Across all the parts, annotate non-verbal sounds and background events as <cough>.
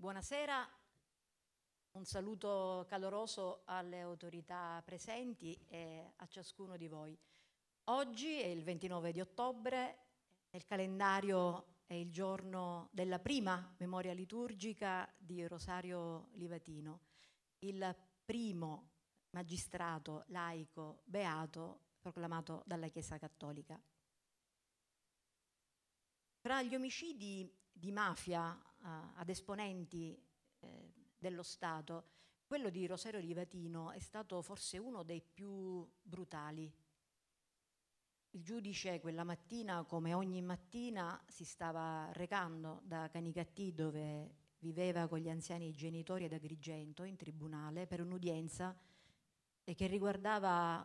Buonasera, un saluto caloroso alle autorità presenti e a ciascuno di voi. Oggi è il 29 di ottobre, nel calendario è il giorno della prima memoria liturgica di Rosario Livatino, il primo magistrato laico beato proclamato dalla Chiesa Cattolica. Tra gli omicidi di mafia a, ad esponenti eh, dello Stato, quello di Rosario Rivatino è stato forse uno dei più brutali. Il giudice quella mattina, come ogni mattina, si stava recando da Canicattì, dove viveva con gli anziani genitori ad Agrigento, in tribunale, per un'udienza che riguardava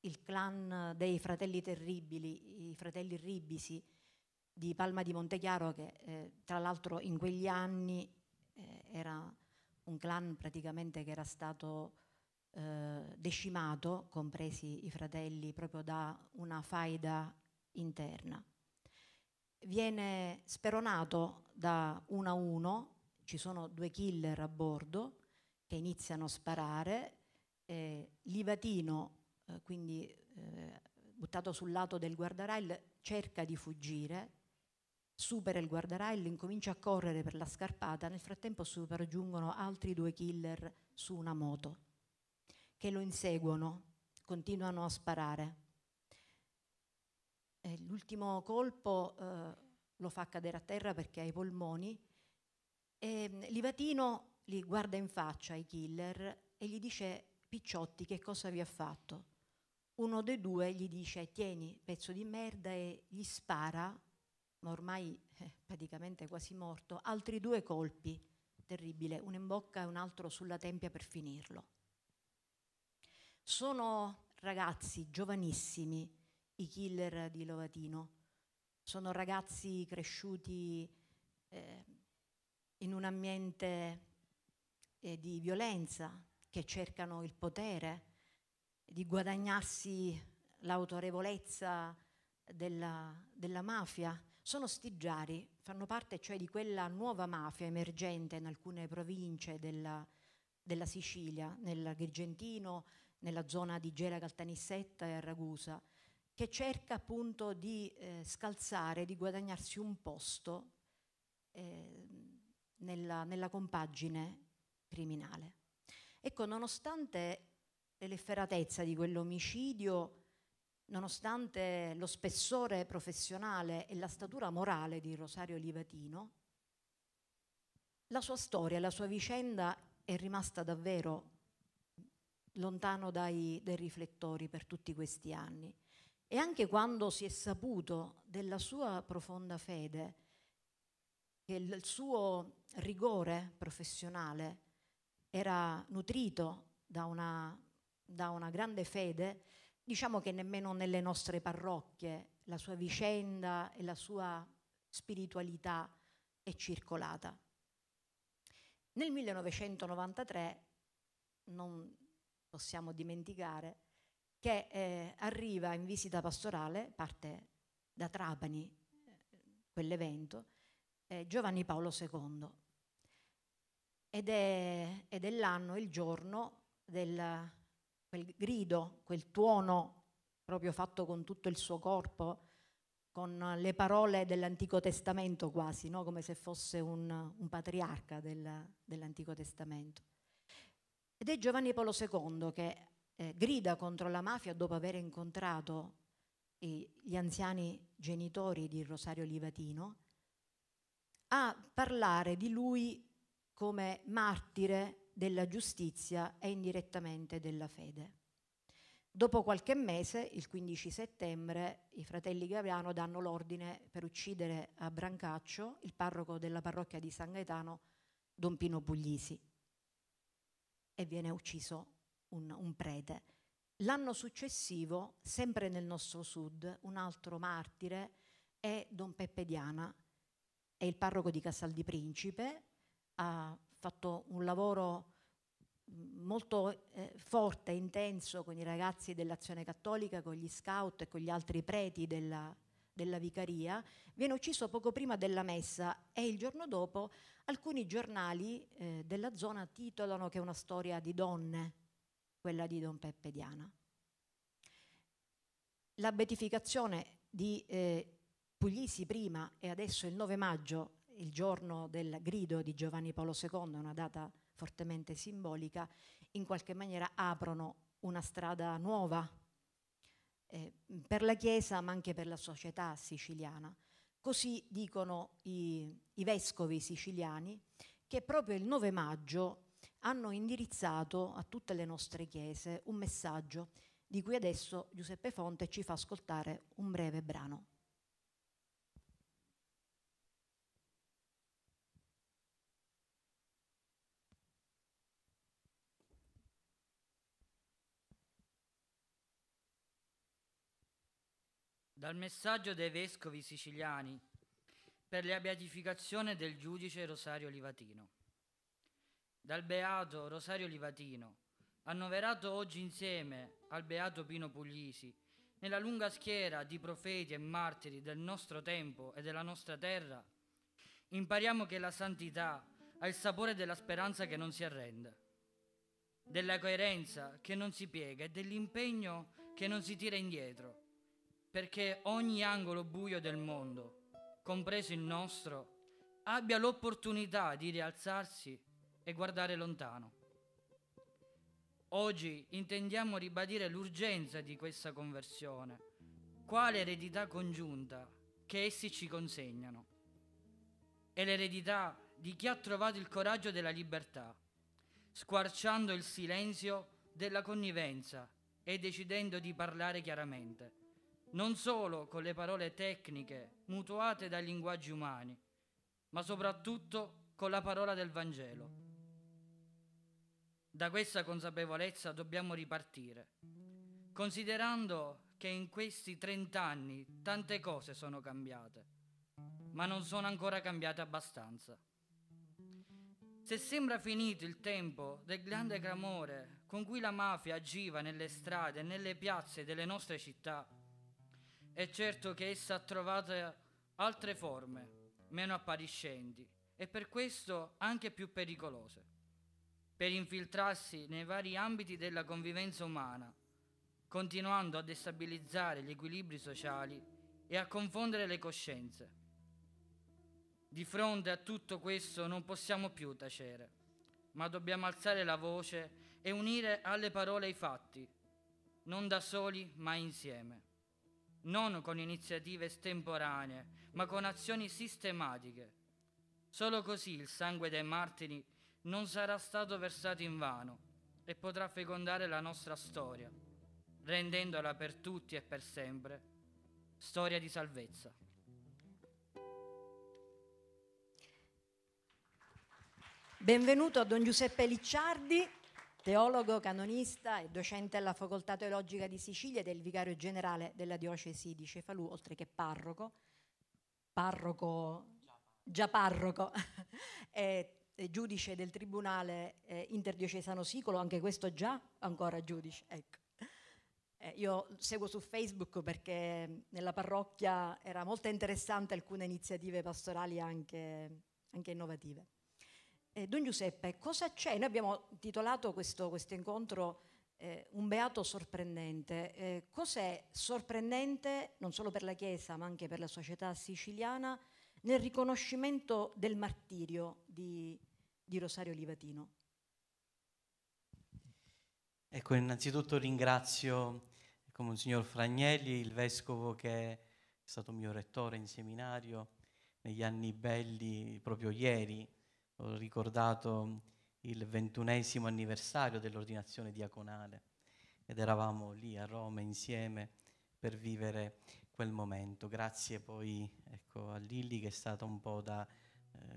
il clan dei fratelli terribili, i fratelli Ribisi, di Palma di Montechiaro che eh, tra l'altro in quegli anni eh, era un clan praticamente che era stato eh, decimato, compresi i fratelli, proprio da una faida interna. Viene speronato da uno a uno, ci sono due killer a bordo che iniziano a sparare, Livatino, eh, quindi eh, buttato sul lato del guardarail, cerca di fuggire, supera il guardarrail, incomincia a correre per la scarpata, nel frattempo sopraggiungono altri due killer su una moto che lo inseguono, continuano a sparare. E l'ultimo colpo eh, lo fa cadere a terra perché ha i polmoni e mm, Livatino li guarda in faccia i killer e gli dice Picciotti che cosa vi ha fatto. Uno dei due gli dice tieni pezzo di merda e gli spara ormai eh, praticamente quasi morto, altri due colpi terribili, uno in bocca e un altro sulla tempia per finirlo. Sono ragazzi giovanissimi i killer di Lovatino, sono ragazzi cresciuti eh, in un ambiente eh, di violenza, che cercano il potere, di guadagnarsi l'autorevolezza della, della mafia, sono stigiari, fanno parte cioè di quella nuova mafia emergente in alcune province della, della Sicilia, Grigentino, nella zona di Gela Caltanissetta e Ragusa, che cerca appunto di eh, scalzare, di guadagnarsi un posto eh, nella, nella compagine criminale. Ecco, nonostante l'efferatezza di quell'omicidio, nonostante lo spessore professionale e la statura morale di Rosario Livatino, la sua storia, la sua vicenda è rimasta davvero lontano dai, dai, riflettori per tutti questi anni. E anche quando si è saputo della sua profonda fede, che il suo rigore professionale era nutrito da una, da una grande fede, diciamo che nemmeno nelle nostre parrocchie la sua vicenda e la sua spiritualità è circolata. Nel 1993 non possiamo dimenticare che eh, arriva in visita pastorale, parte da Trapani eh, quell'evento, eh, Giovanni Paolo II. Ed è, ed è l'anno, il giorno del quel grido, quel tuono proprio fatto con tutto il suo corpo, con le parole dell'Antico Testamento quasi, no? come se fosse un, un patriarca del, dell'Antico Testamento. Ed è Giovanni Paolo II che eh, grida contro la mafia dopo aver incontrato i, eh, gli anziani genitori di Rosario Livatino a parlare di lui come martire della giustizia e indirettamente della fede. Dopo qualche mese, il 15 settembre, i fratelli Gaviano danno l'ordine per uccidere a Brancaccio il parroco della parrocchia di San Gaetano, Don Pino Puglisi, e viene ucciso un, un prete. L'anno successivo, sempre nel nostro sud, un altro martire è Don Peppe Diana, è il parroco di Casal di Principe, a fatto un lavoro mm, molto eh, forte, intenso con i ragazzi dell'azione cattolica, con gli scout e con gli altri preti della, della vicaria, viene ucciso poco prima della messa e il giorno dopo alcuni giornali eh, della zona titolano che è una storia di donne, quella di Don Peppe Diana. La beatificazione di eh, Puglisi prima e adesso il 9 maggio il giorno del grido di Giovanni Paolo II, una data fortemente simbolica, in qualche maniera aprono una strada nuova eh, per la Chiesa ma anche per la società siciliana. Così dicono i, i vescovi siciliani che proprio il 9 maggio hanno indirizzato a tutte le nostre chiese un messaggio di cui adesso Giuseppe Fonte ci fa ascoltare un breve brano. Dal messaggio dei vescovi siciliani per la beatificazione del giudice Rosario Livatino. Dal beato Rosario Livatino, annoverato oggi insieme al beato Pino Puglisi, nella lunga schiera di profeti e martiri del nostro tempo e della nostra terra, impariamo che la santità ha il sapore della speranza che non si arrende, della coerenza che non si piega e dell'impegno che non si tira indietro perché ogni angolo buio del mondo, compreso il nostro, abbia l'opportunità di rialzarsi e guardare lontano. Oggi intendiamo ribadire l'urgenza di questa conversione, quale eredità congiunta che essi ci consegnano. È l'eredità di chi ha trovato il coraggio della libertà, squarciando il silenzio della connivenza e decidendo di parlare chiaramente non solo con le parole tecniche mutuate dai linguaggi umani, ma soprattutto con la parola del Vangelo. Da questa consapevolezza dobbiamo ripartire, considerando che in questi trent'anni tante cose sono cambiate, ma non sono ancora cambiate abbastanza. Se sembra finito il tempo del grande clamore con cui la mafia agiva nelle strade e nelle piazze delle nostre città, è certo che essa ha trovato altre forme, meno appariscenti, e per questo anche più pericolose, per infiltrarsi nei vari ambiti della convivenza umana, continuando a destabilizzare gli equilibri sociali e a confondere le coscienze. Di fronte a tutto questo non possiamo più tacere, ma dobbiamo alzare la voce e unire alle parole i fatti, non da soli ma insieme non con iniziative estemporanee, ma con azioni sistematiche. Solo così il sangue dei martiri non sarà stato versato in vano e potrà fecondare la nostra storia, rendendola per tutti e per sempre storia di salvezza. Benvenuto a Don Giuseppe Licciardi teologo, canonista e docente alla Facoltà Teologica di Sicilia ed è il vicario generale della diocesi di Cefalù, oltre che parroco, parroco già parroco, <laughs> è, è giudice del Tribunale eh, Interdiocesano Sicolo, anche questo già ancora giudice, ecco. Eh, io seguo su Facebook perché nella parrocchia era molto interessante alcune iniziative pastorali anche, anche innovative. Eh, Don Giuseppe, cosa c'è? Noi abbiamo titolato questo, questo incontro eh, Un beato sorprendente. Eh, cos'è sorprendente, non solo per la Chiesa, ma anche per la società siciliana, nel riconoscimento del martirio di, di Rosario Livatino? Ecco, innanzitutto ringrazio come ecco, Monsignor Fragnelli, il vescovo che è stato mio rettore in seminario negli anni belli proprio ieri, ho ricordato il ventunesimo anniversario dell'ordinazione diaconale ed eravamo lì a Roma insieme per vivere quel momento. Grazie poi ecco, a Lilli che è stata un po' da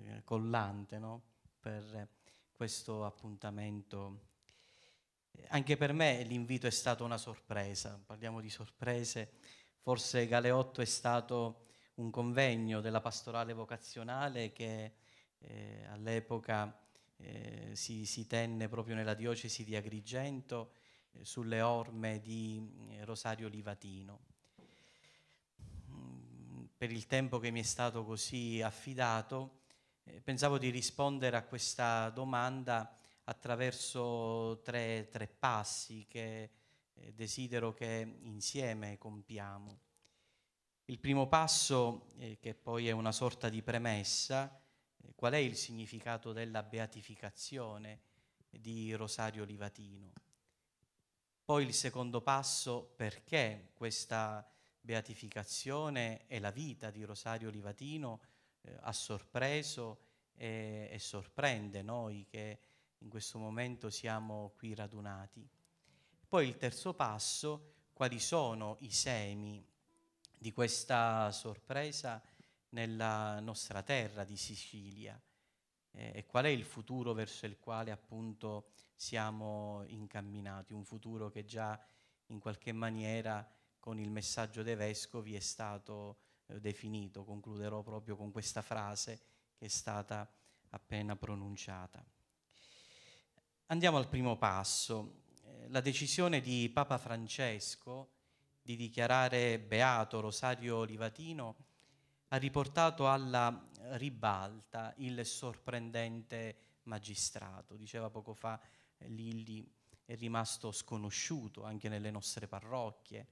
eh, collante no? per questo appuntamento. Anche per me l'invito è stato una sorpresa, parliamo di sorprese, forse Galeotto è stato un convegno della pastorale vocazionale che eh, all'epoca eh, si, si, tenne proprio nella diocesi di Agrigento eh, sulle orme di eh, Rosario Livatino. Mm, per il tempo che mi è stato così affidato, eh, pensavo di rispondere a questa domanda attraverso tre, tre passi che eh, desidero che insieme compiamo. Il primo passo, eh, che poi è una sorta di premessa, è eh, qual è il significato della beatificazione di Rosario Livatino. Poi il secondo passo, perché questa beatificazione e la vita di Rosario Livatino eh, ha sorpreso e, e sorprende noi che in questo momento siamo qui radunati. Poi il terzo passo, quali sono i semi di questa sorpresa nella nostra terra di Sicilia eh, e qual è il futuro verso il quale appunto siamo incamminati, un futuro che già in qualche maniera con il messaggio dei vescovi è stato eh, definito. Concluderò proprio con questa frase che è stata appena pronunciata. Andiamo al primo passo, eh, la decisione di Papa Francesco di dichiarare beato Rosario Livatino ha riportato alla ribalta il sorprendente magistrato. Diceva poco fa eh, Lilli, è rimasto sconosciuto anche nelle nostre parrocchie.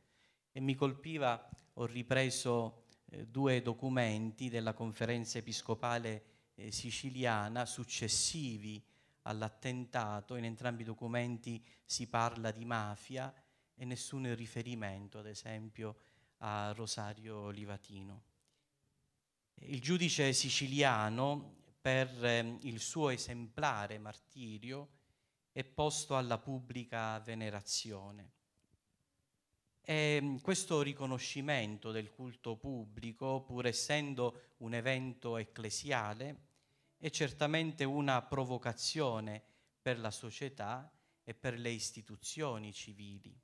E mi colpiva, ho ripreso eh, due documenti della conferenza episcopale eh, siciliana successivi all'attentato, in entrambi i documenti si parla di mafia e nessun riferimento, ad esempio, a Rosario Livatino il giudice siciliano per ehm, il suo esemplare martirio è posto alla pubblica venerazione. E ehm, questo riconoscimento del culto pubblico, pur essendo un evento ecclesiale, è certamente una provocazione per la società e per le istituzioni civili.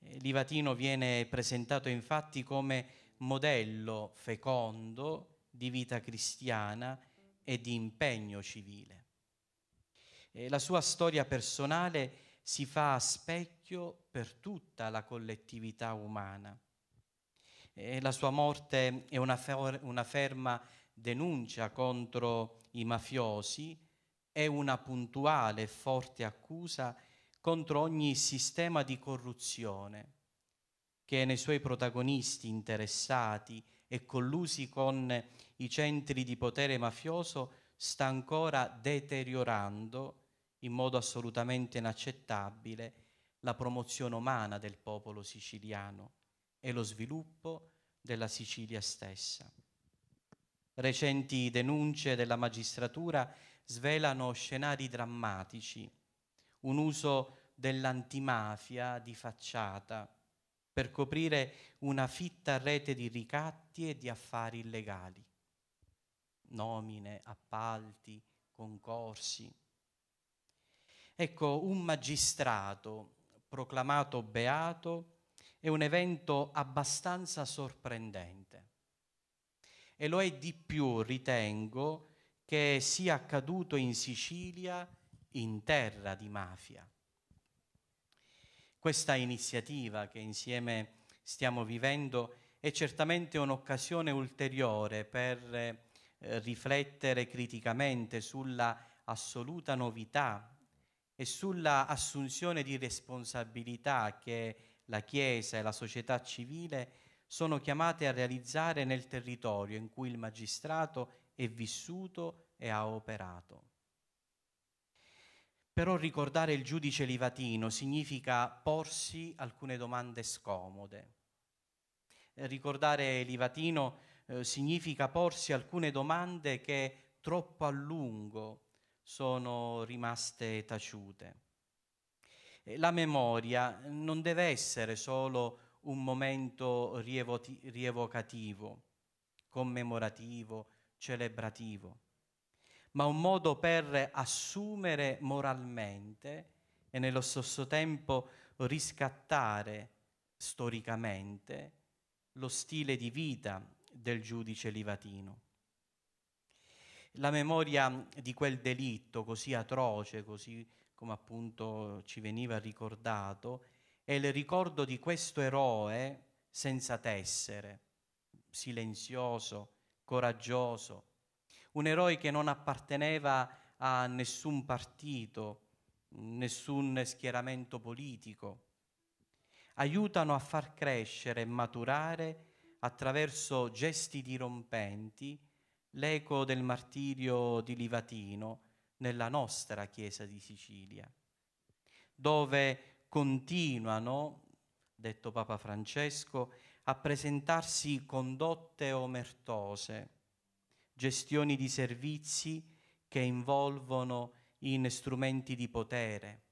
Eh, Livatino viene presentato infatti come modello fecondo di vita cristiana e di impegno civile. E la sua storia personale si fa a specchio per tutta la collettività umana. E la sua morte è una, fer- una ferma denuncia contro i mafiosi e una puntuale e forte accusa contro ogni sistema di corruzione che nei suoi protagonisti interessati e collusi con i centri di potere mafioso sta ancora deteriorando in modo assolutamente inaccettabile la promozione umana del popolo siciliano e lo sviluppo della Sicilia stessa. Recenti denunce della magistratura svelano scenari drammatici, un uso dell'antimafia di facciata, per coprire una fitta rete di ricatti e di affari illegali, nomine, appalti, concorsi. Ecco, un magistrato proclamato beato è un evento abbastanza sorprendente e lo è di più, ritengo, che sia accaduto in Sicilia in terra di mafia questa iniziativa che insieme stiamo vivendo è certamente un'occasione ulteriore per eh, riflettere criticamente sulla assoluta novità e sulla assunzione di responsabilità che la Chiesa e la società civile sono chiamate a realizzare nel territorio in cui il magistrato è vissuto e ha operato. Però ricordare il giudice livatino significa porsi alcune domande scomode. Eh, ricordare livatino eh, significa porsi alcune domande che troppo a lungo sono rimaste taciute. Eh, la memoria non deve essere solo un momento rievoti- rievocativo, commemorativo, celebrativo ma un modo per assumere moralmente e nello stesso tempo riscattare storicamente lo stile di vita del giudice livatino. La memoria di quel delitto così atroce, così come appunto ci veniva ricordato, è il ricordo di questo eroe senza tessere, silenzioso, coraggioso, un eroe che non apparteneva a nessun partito, nessun schieramento politico. Aiutano a far crescere e maturare attraverso gesti dirompenti l'eco del martirio di Livatino nella nostra Chiesa di Sicilia, dove continuano, detto Papa Francesco, a presentarsi condotte omertose gestioni di servizi che involvono in strumenti di potere,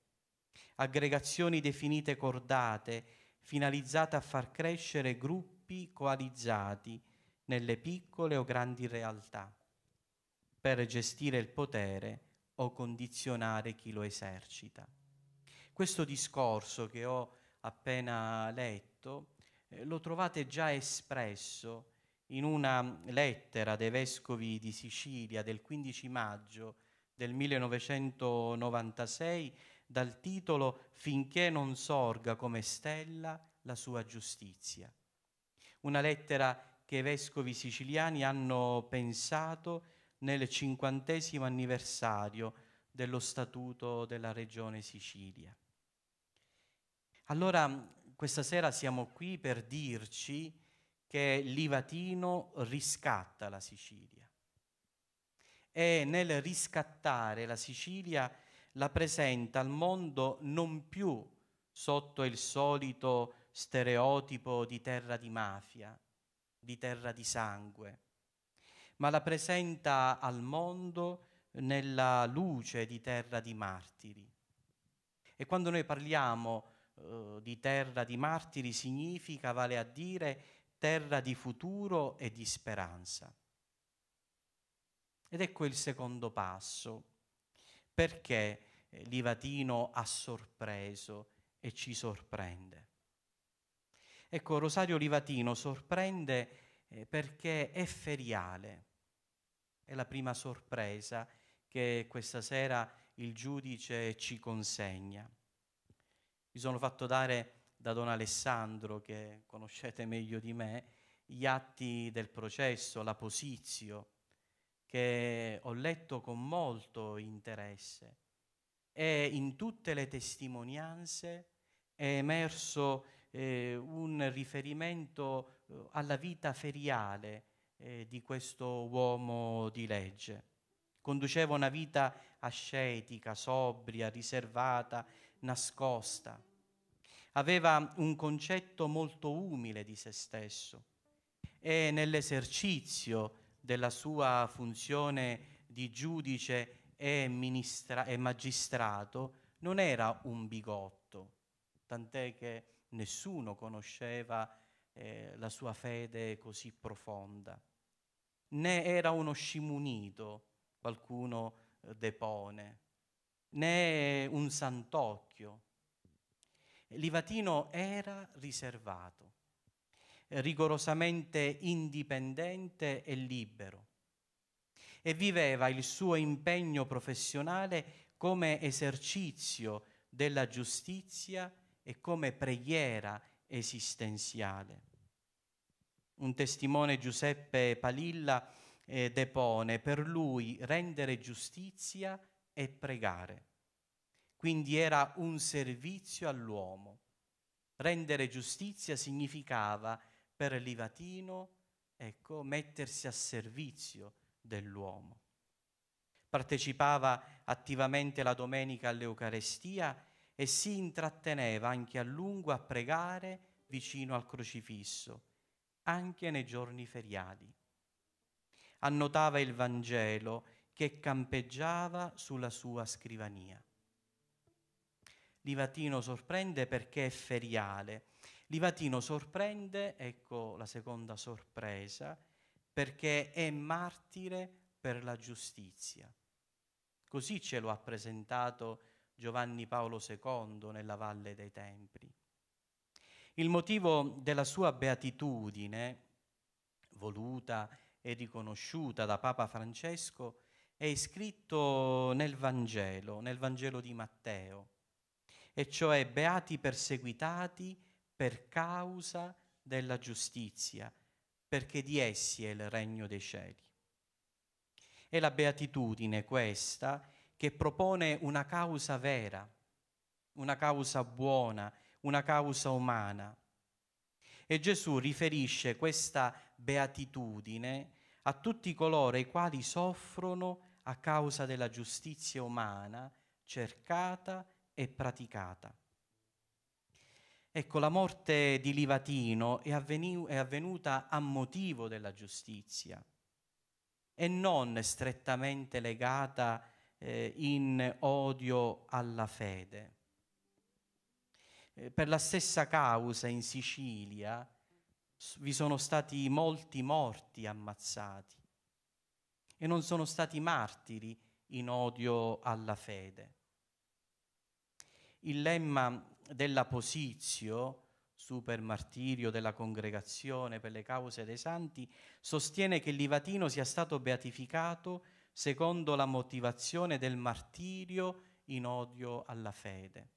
aggregazioni definite cordate, finalizzate a far crescere gruppi coalizzati nelle piccole o grandi realtà, per gestire il potere o condizionare chi lo esercita. Questo discorso che ho appena letto eh, lo trovate già espresso in una lettera dei vescovi di Sicilia del 15 maggio del 1996 dal titolo Finché non sorga come stella la sua giustizia. Una lettera che i vescovi siciliani hanno pensato nel cinquantesimo anniversario dello Statuto della Regione Sicilia. Allora, questa sera siamo qui per dirci che Livatino riscatta la Sicilia. E nel riscattare la Sicilia la presenta al mondo non più sotto il solito stereotipo di terra di mafia, di terra di sangue, ma la presenta al mondo nella luce di terra di martiri. E quando noi parliamo eh, di terra di martiri significa, vale a dire, terra di futuro e di speranza. Ed ecco il secondo passo. Perché eh, Livatino ha sorpreso e ci sorprende? Ecco, Rosario Livatino sorprende eh, perché è feriale. È la prima sorpresa che questa sera il giudice ci consegna. Mi sono fatto dare da Don Alessandro, che conoscete meglio di me, gli atti del processo, la posizio, che ho letto con molto interesse. E in tutte le testimonianze è emerso eh, un riferimento eh, alla vita feriale eh, di questo uomo di legge. Conduceva una vita ascetica, sobria, riservata, nascosta aveva un concetto molto umile di se stesso e nell'esercizio della sua funzione di giudice e, ministra- e magistrato non era un bigotto, tant'è che nessuno conosceva eh, la sua fede così profonda, né era uno scimunito, qualcuno eh, depone, né un santocchio, Livatino era riservato, rigorosamente indipendente e libero e viveva il suo impegno professionale come esercizio della giustizia e come preghiera esistenziale. Un testimone Giuseppe Palilla eh, depone per lui rendere giustizia e pregare quindi era un servizio all'uomo. Rendere giustizia significava per Livatino ecco, mettersi a servizio dell'uomo. Partecipava attivamente la domenica all'Eucarestia e si intratteneva anche a lungo a pregare vicino al crocifisso, anche nei giorni feriali. Annotava il Vangelo che campeggiava sulla sua scrivania. Livatino sorprende perché è feriale. Livatino sorprende, ecco la seconda sorpresa, perché è martire per la giustizia. Così ce lo ha presentato Giovanni Paolo II nella Valle dei Templi. Il motivo della sua beatitudine, voluta e riconosciuta da Papa Francesco, è scritto nel Vangelo, nel Vangelo di Matteo e cioè beati perseguitati per causa della giustizia, perché di essi è il regno dei cieli. È la beatitudine questa che propone una causa vera, una causa buona, una causa umana. E Gesù riferisce questa beatitudine a tutti coloro i quali soffrono a causa della giustizia umana cercata e e praticata. Ecco, la morte di Livatino è, avveni- è avvenuta a motivo della giustizia e non strettamente legata eh, in odio alla fede. Eh, per la stessa causa in Sicilia vi sono stati molti morti ammazzati e non sono stati martiri in odio alla fede il lemma della posizio, super martirio della congregazione per le cause dei santi, sostiene che Livatino sia stato beatificato secondo la motivazione del martirio in odio alla fede.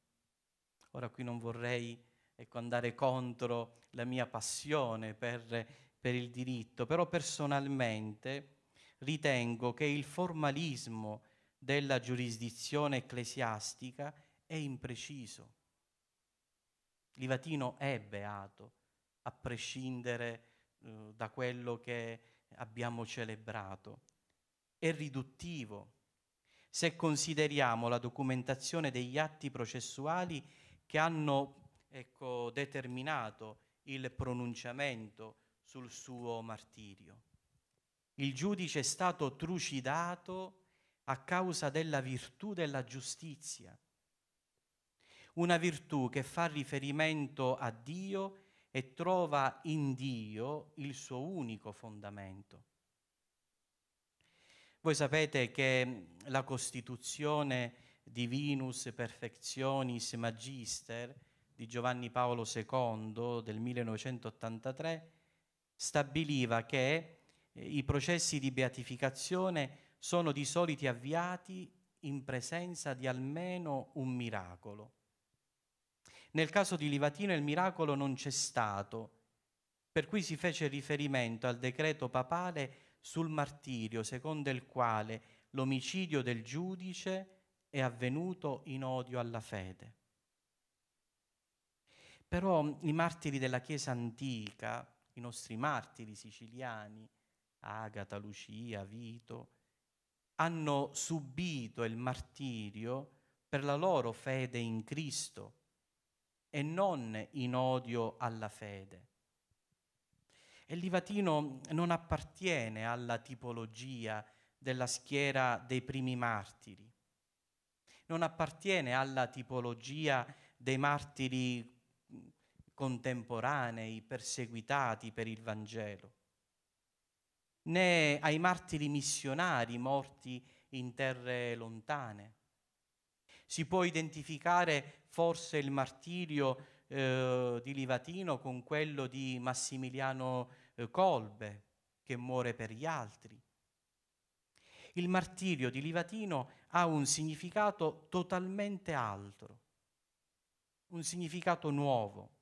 Ora qui non vorrei ecco, andare contro la mia passione per, per il diritto, però personalmente ritengo che il formalismo della giurisdizione ecclesiastica è impreciso. Livatino è beato, a prescindere eh, da quello che abbiamo celebrato. È riduttivo se consideriamo la documentazione degli atti processuali che hanno ecco, determinato il pronunciamento sul suo martirio. Il giudice è stato trucidato a causa della virtù della giustizia una virtù che fa riferimento a Dio e trova in Dio il suo unico fondamento. Voi sapete che mm, la Costituzione Divinus Perfectionis Magister di Giovanni Paolo II del 1983 stabiliva che eh, i processi di beatificazione sono di solito avviati in presenza di almeno un miracolo. Nel caso di Livatino il miracolo non c'è stato, per cui si fece riferimento al decreto papale sul martirio, secondo il quale l'omicidio del giudice è avvenuto in odio alla fede. Però i martiri della Chiesa antica, i nostri martiri siciliani, Agata, Lucia, Vito, hanno subito il martirio per la loro fede in Cristo e non in odio alla fede. E Livatino non appartiene alla tipologia della schiera dei primi martiri, non appartiene alla tipologia dei martiri contemporanei perseguitati per il Vangelo, né ai martiri missionari morti in terre lontane. Si può identificare forse il martirio eh, di Livatino con quello di Massimiliano eh, Colbe, che muore per gli altri. Il martirio di Livatino ha un significato totalmente altro, un significato nuovo.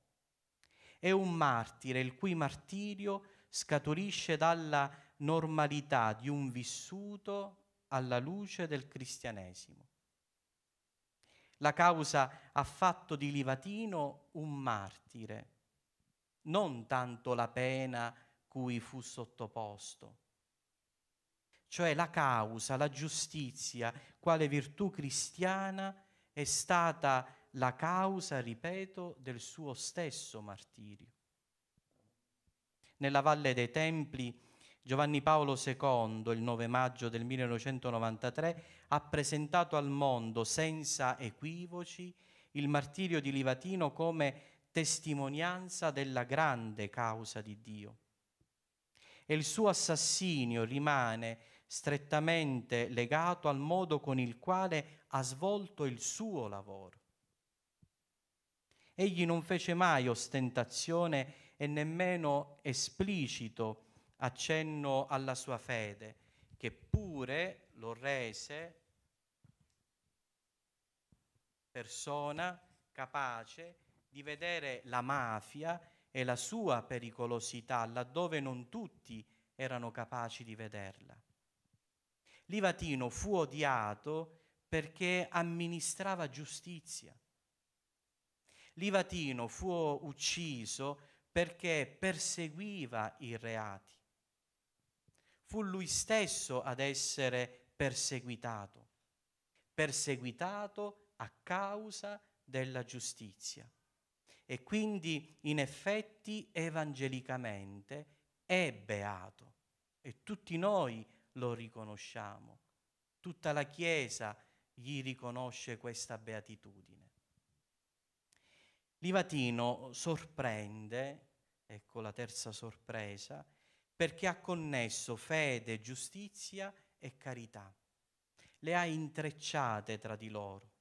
È un martire il cui martirio scaturisce dalla normalità di un vissuto alla luce del cristianesimo la causa ha fatto di Livatino un martire, non tanto la pena cui fu sottoposto. Cioè la causa, la giustizia, quale virtù cristiana, è stata la causa, ripeto, del suo stesso martirio. Nella Valle dei Templi Giovanni Paolo II, il 9 maggio del 1993, ha presentato al mondo senza equivoci il martirio di Livatino come testimonianza della grande causa di Dio. E il suo assassinio rimane strettamente legato al modo con il quale ha svolto il suo lavoro. Egli non fece mai ostentazione e nemmeno esplicito accenno alla sua fede, che pure lo rese persona capace di vedere la mafia e la sua pericolosità laddove non tutti erano capaci di vederla. Livatino fu odiato perché amministrava giustizia. Livatino fu ucciso perché perseguiva i reati fu lui stesso ad essere perseguitato, perseguitato a causa della giustizia. E quindi in effetti evangelicamente è beato e tutti noi lo riconosciamo, tutta la Chiesa gli riconosce questa beatitudine. Livatino sorprende, ecco la terza sorpresa, perché ha connesso fede, giustizia e carità. Le ha intrecciate tra di loro.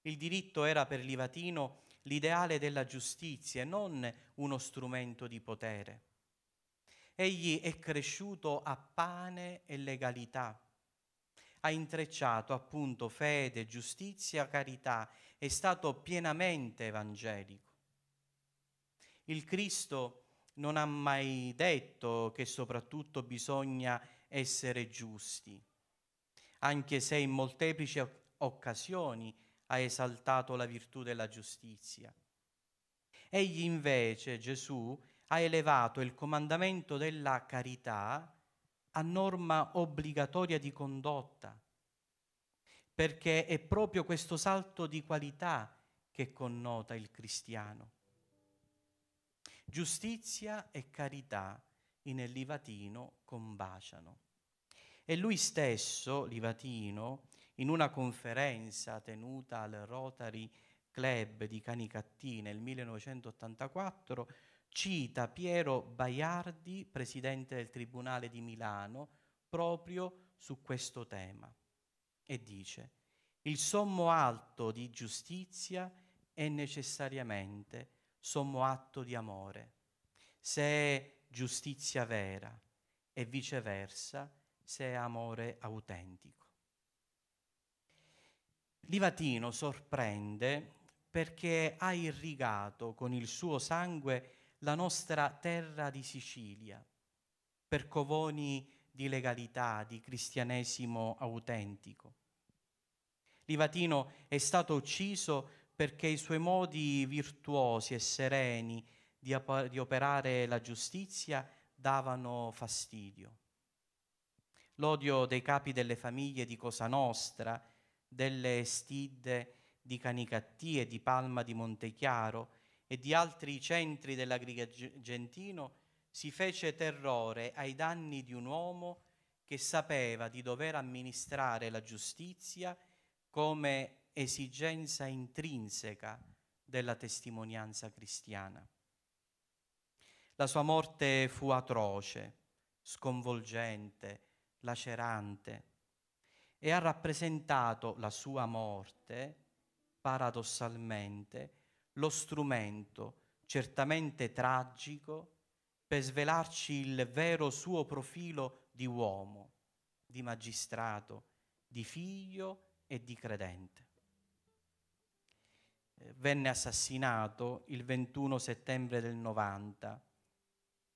Il diritto era per Livatino l'ideale della giustizia e non uno strumento di potere. Egli è cresciuto a pane e legalità. Ha intrecciato appunto fede, giustizia, carità. È stato pienamente evangelico. Il Cristo è non ha mai detto che soprattutto bisogna essere giusti, anche se in molteplici occasioni ha esaltato la virtù della giustizia. Egli invece, Gesù, ha elevato il comandamento della carità a norma obbligatoria di condotta, perché è proprio questo salto di qualità che connota il cristiano. Giustizia e carità in il Livatino combaciano. E lui stesso, Livatino, in una conferenza tenuta al Rotary Club di Canicattì nel 1984, cita Piero Baiardi, presidente del Tribunale di Milano, proprio su questo tema e dice, il sommo alto di giustizia è necessariamente sommo atto di amore, se è giustizia vera e viceversa, se è amore autentico. Livatino sorprende perché ha irrigato con il suo sangue la nostra terra di Sicilia, per covoni di legalità, di cristianesimo autentico. Livatino è stato ucciso perché i suoi modi virtuosi e sereni di, di operare la giustizia davano fastidio. L'odio dei capi delle famiglie di Cosa Nostra, delle Stidde di Canicattì e di Palma di Montechiaro e di altri centri dell'Agrigentino si fece terrore ai danni di un uomo che sapeva di dover amministrare la giustizia come esigenza intrinseca della testimonianza cristiana. La sua morte fu atroce, sconvolgente, lacerante e ha rappresentato la sua morte, paradossalmente, lo strumento certamente tragico per svelarci il vero suo profilo di uomo, di magistrato, di figlio e di credente venne assassinato il 21 settembre del 90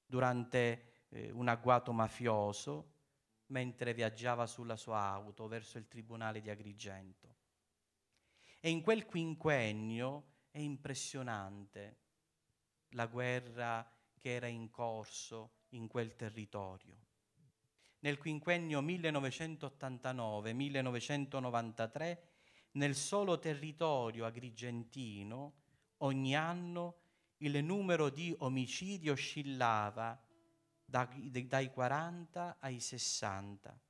durante eh, un agguato mafioso mentre viaggiava sulla sua auto verso il tribunale di Agrigento. E in quel quinquennio è impressionante la guerra che era in corso in quel territorio. Nel quinquennio 1989-1993 nel solo territorio agrigentino ogni anno il numero di omicidi oscillava dai 40 ai 60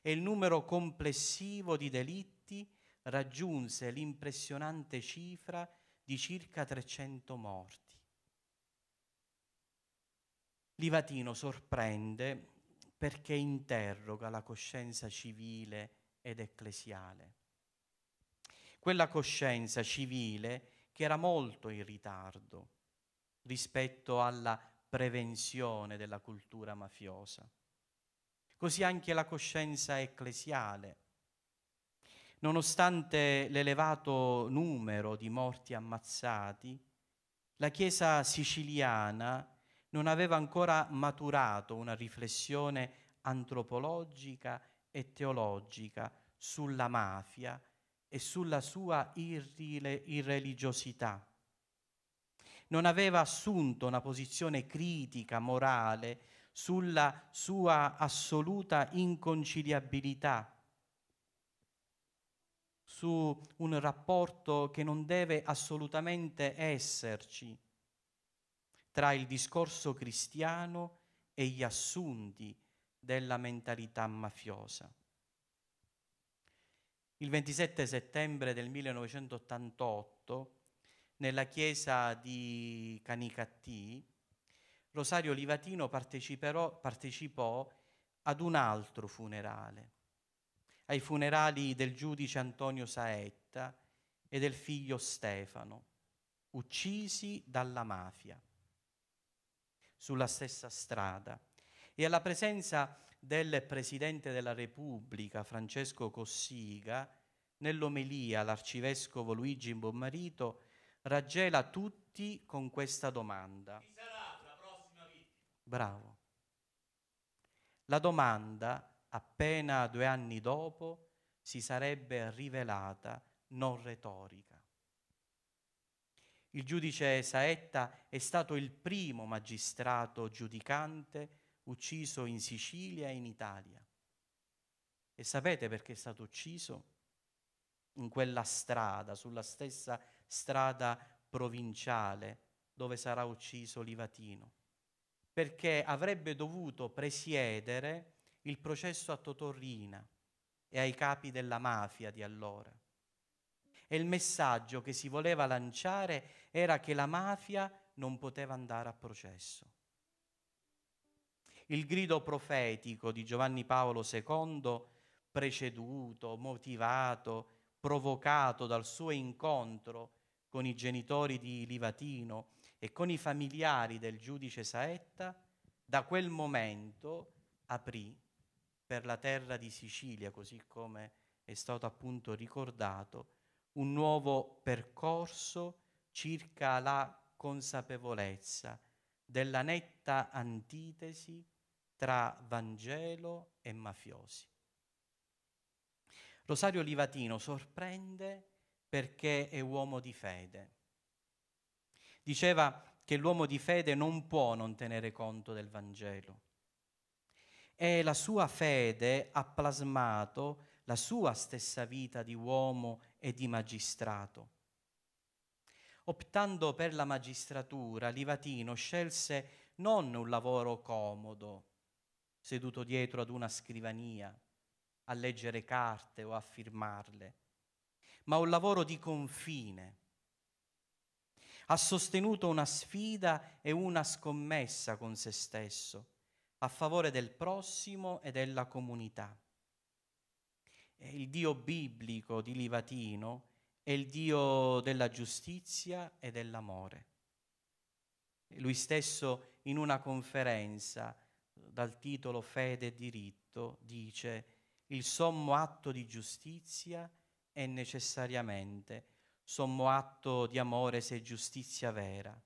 e il numero complessivo di delitti raggiunse l'impressionante cifra di circa 300 morti. Livatino sorprende perché interroga la coscienza civile ed ecclesiale quella coscienza civile che era molto in ritardo rispetto alla prevenzione della cultura mafiosa. Così anche la coscienza ecclesiale. Nonostante l'elevato numero di morti ammazzati, la Chiesa siciliana non aveva ancora maturato una riflessione antropologica e teologica sulla mafia e sulla sua irrile, irreligiosità. Non aveva assunto una posizione critica, morale, sulla sua assoluta inconciliabilità, su un rapporto che non deve assolutamente esserci tra il discorso cristiano e gli assunti della mentalità mafiosa il 27 settembre del 1988 nella chiesa di Canicattì, Rosario Livatino partecipò ad un altro funerale, ai funerali del giudice Antonio Saetta e del figlio Stefano, uccisi dalla mafia sulla stessa strada e alla presenza del Presidente della Repubblica Francesco Cossiga, nell'omelia all'Arcivescovo Luigi Bonmarito raggela tutti con questa domanda. Chi sarà la prossima vittima? Bravo. La domanda, appena due anni dopo, si sarebbe rivelata non retorica. Il giudice Saetta è stato il primo magistrato giudicante ucciso in Sicilia e in Italia. E sapete perché è stato ucciso? In quella strada, sulla stessa strada provinciale dove sarà ucciso Livatino, perché avrebbe dovuto presiedere il processo a Totorrina e ai capi della mafia di allora. E il messaggio che si voleva lanciare era che la mafia non poteva andare a processo il grido profetico di Giovanni Paolo II, preceduto, motivato, provocato dal suo incontro con i genitori di Livatino e con i familiari del giudice Saetta, da quel momento aprì per la terra di Sicilia, così come è stato appunto ricordato, un nuovo percorso circa la consapevolezza della netta antitesi tra Vangelo e mafiosi. Rosario Livatino sorprende perché è uomo di fede. Diceva che l'uomo di fede non può non tenere conto del Vangelo. E la sua fede ha plasmato la sua stessa vita di uomo e di magistrato. Optando per la magistratura, Livatino scelse non un lavoro comodo, seduto dietro ad una scrivania a leggere carte o a firmarle, ma un lavoro di confine. Ha sostenuto una sfida e una scommessa con se stesso a favore del prossimo e della comunità. E il Dio biblico di Livatino è il Dio della giustizia e dell'amore. Lui stesso in una conferenza dal titolo Fede e diritto, dice il sommo atto di giustizia è necessariamente sommo atto di amore se è giustizia vera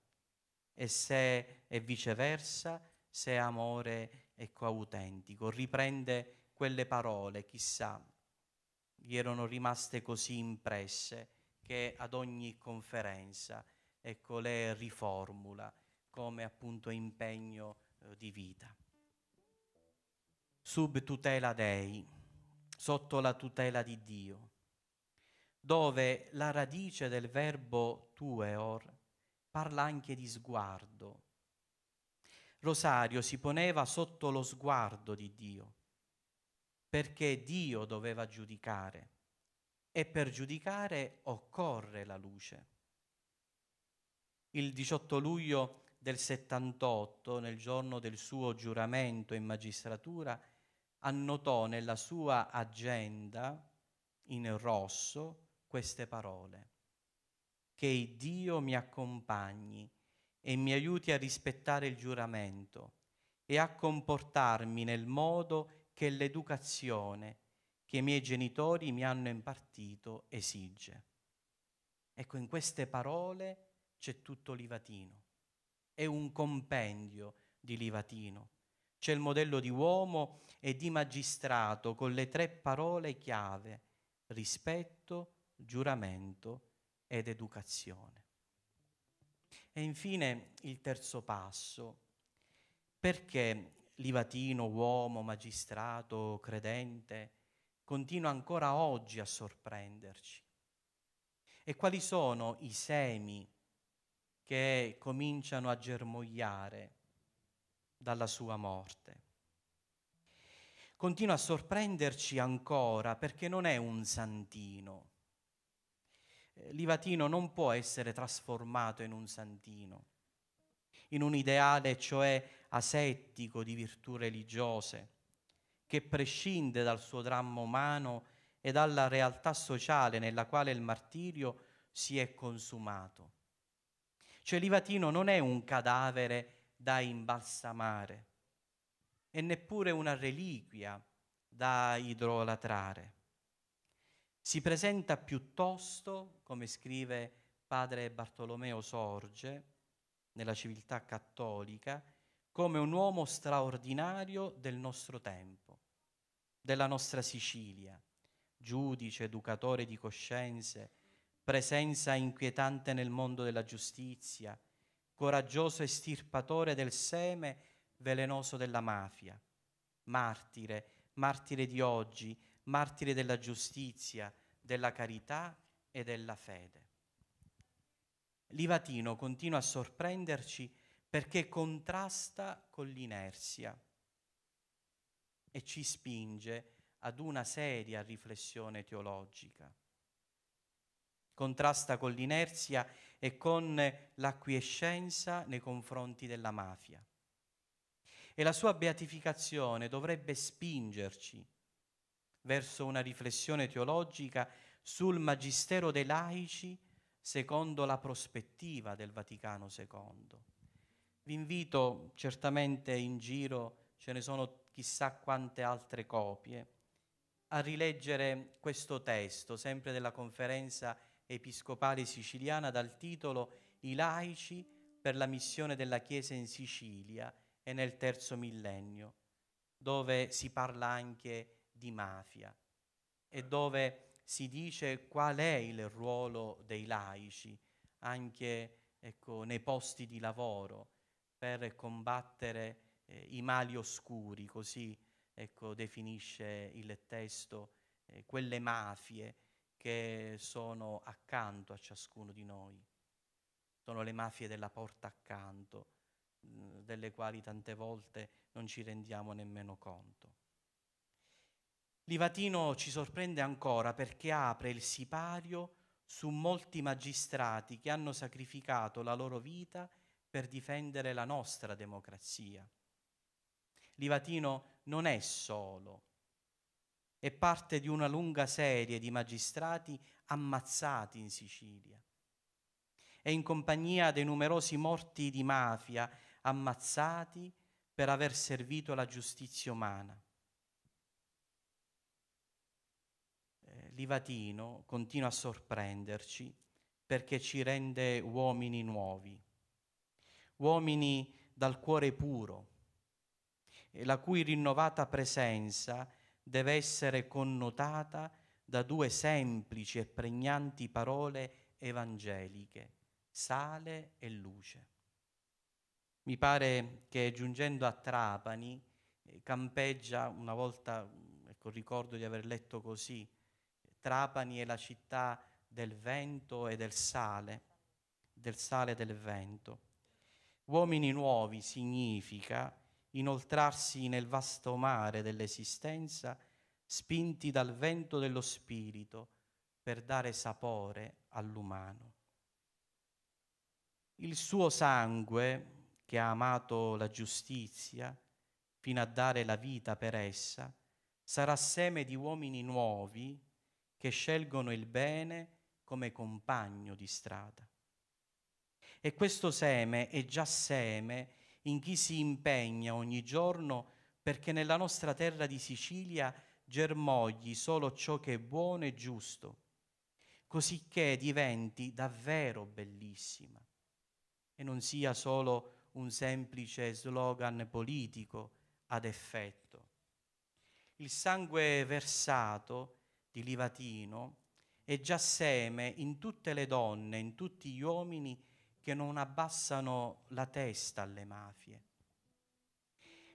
e se è viceversa se è amore è coautentico. Ecco Riprende quelle parole, chissà, gli erano rimaste così impresse che ad ogni conferenza ecco, le riformula come appunto impegno eh, di vita sub tutela dei, sotto la tutela di Dio, dove la radice del verbo tueor parla anche di sguardo. Rosario si poneva sotto lo sguardo di Dio, perché Dio doveva giudicare e per giudicare occorre la luce. Il 18 luglio del 78, nel giorno del suo giuramento in magistratura, annotò nella sua agenda in rosso queste parole. Che Dio mi accompagni e mi aiuti a rispettare il giuramento e a comportarmi nel modo che l'educazione che i miei genitori mi hanno impartito esige. Ecco, in queste parole c'è tutto Livatino. È un compendio di Livatino c'è il modello di uomo e di magistrato con le tre parole chiave rispetto, giuramento ed educazione. E infine il terzo passo. Perché Livatino, uomo, magistrato, credente, continua ancora oggi a sorprenderci? E quali sono i semi che cominciano a germogliare dalla sua morte. Continua a sorprenderci ancora perché non è un santino. Eh, Livatino non può essere trasformato in un santino, in un ideale cioè asettico di virtù religiose, che prescinde dal suo dramma umano e dalla realtà sociale nella quale il martirio si è consumato. Cioè Livatino non è un cadavere da imbalsamare e neppure una reliquia da idrolatrare. Si presenta piuttosto, come scrive padre Bartolomeo Sorge nella civiltà cattolica, come un uomo straordinario del nostro tempo, della nostra Sicilia, giudice, educatore di coscienze, presenza inquietante nel mondo della giustizia, coraggioso estirpatore del seme velenoso della mafia, martire, martire di oggi, martire della giustizia, della carità e della fede. Livatino continua a sorprenderci perché contrasta con l'inerzia e ci spinge ad una seria riflessione teologica. Contrasta con l'inerzia e con l'acquiescenza nei confronti della mafia. E la sua beatificazione dovrebbe spingerci verso una riflessione teologica sul magistero dei laici secondo la prospettiva del Vaticano II. Vi invito, certamente in giro ce ne sono chissà quante altre copie, a rileggere questo testo, sempre della conferenza episcopale siciliana dal titolo I laici per la missione della Chiesa in Sicilia e nel terzo millennio, dove si parla anche di mafia e dove si dice qual è il ruolo dei laici anche ecco, nei posti di lavoro per combattere eh, i mali oscuri, così ecco, definisce il testo, eh, quelle mafie che sono accanto a ciascuno di noi. Sono le mafie della porta accanto, delle quali tante volte non ci rendiamo nemmeno conto. Livatino ci sorprende ancora perché apre il sipario su molti magistrati che hanno sacrificato la loro vita per difendere la nostra democrazia. Livatino non è solo è parte di una lunga serie di magistrati ammazzati in Sicilia. È in compagnia dei numerosi morti di mafia ammazzati per aver servito la giustizia umana. Eh, Livatino continua a sorprenderci perché ci rende uomini nuovi, uomini dal cuore puro, la cui rinnovata presenza è deve essere connotata da due semplici e pregnanti parole evangeliche, sale e luce. Mi pare che giungendo a Trapani eh, campeggia una volta, mm, ecco, ricordo di aver letto così, Trapani è la città del vento e del sale, del sale e del vento. Uomini nuovi significa inoltrarsi nel vasto mare dell'esistenza, spinti dal vento dello spirito per dare sapore all'umano. Il suo sangue, che ha amato la giustizia fino a dare la vita per essa, sarà seme di uomini nuovi che scelgono il bene come compagno di strada. E questo seme è già seme in chi si impegna ogni giorno perché nella nostra terra di Sicilia germogli solo ciò che è buono e giusto, cosicché diventi davvero bellissima e non sia solo un semplice slogan politico ad effetto. Il sangue versato di Livatino è già seme in tutte le donne, in tutti gli uomini, che non abbassano la testa alle mafie.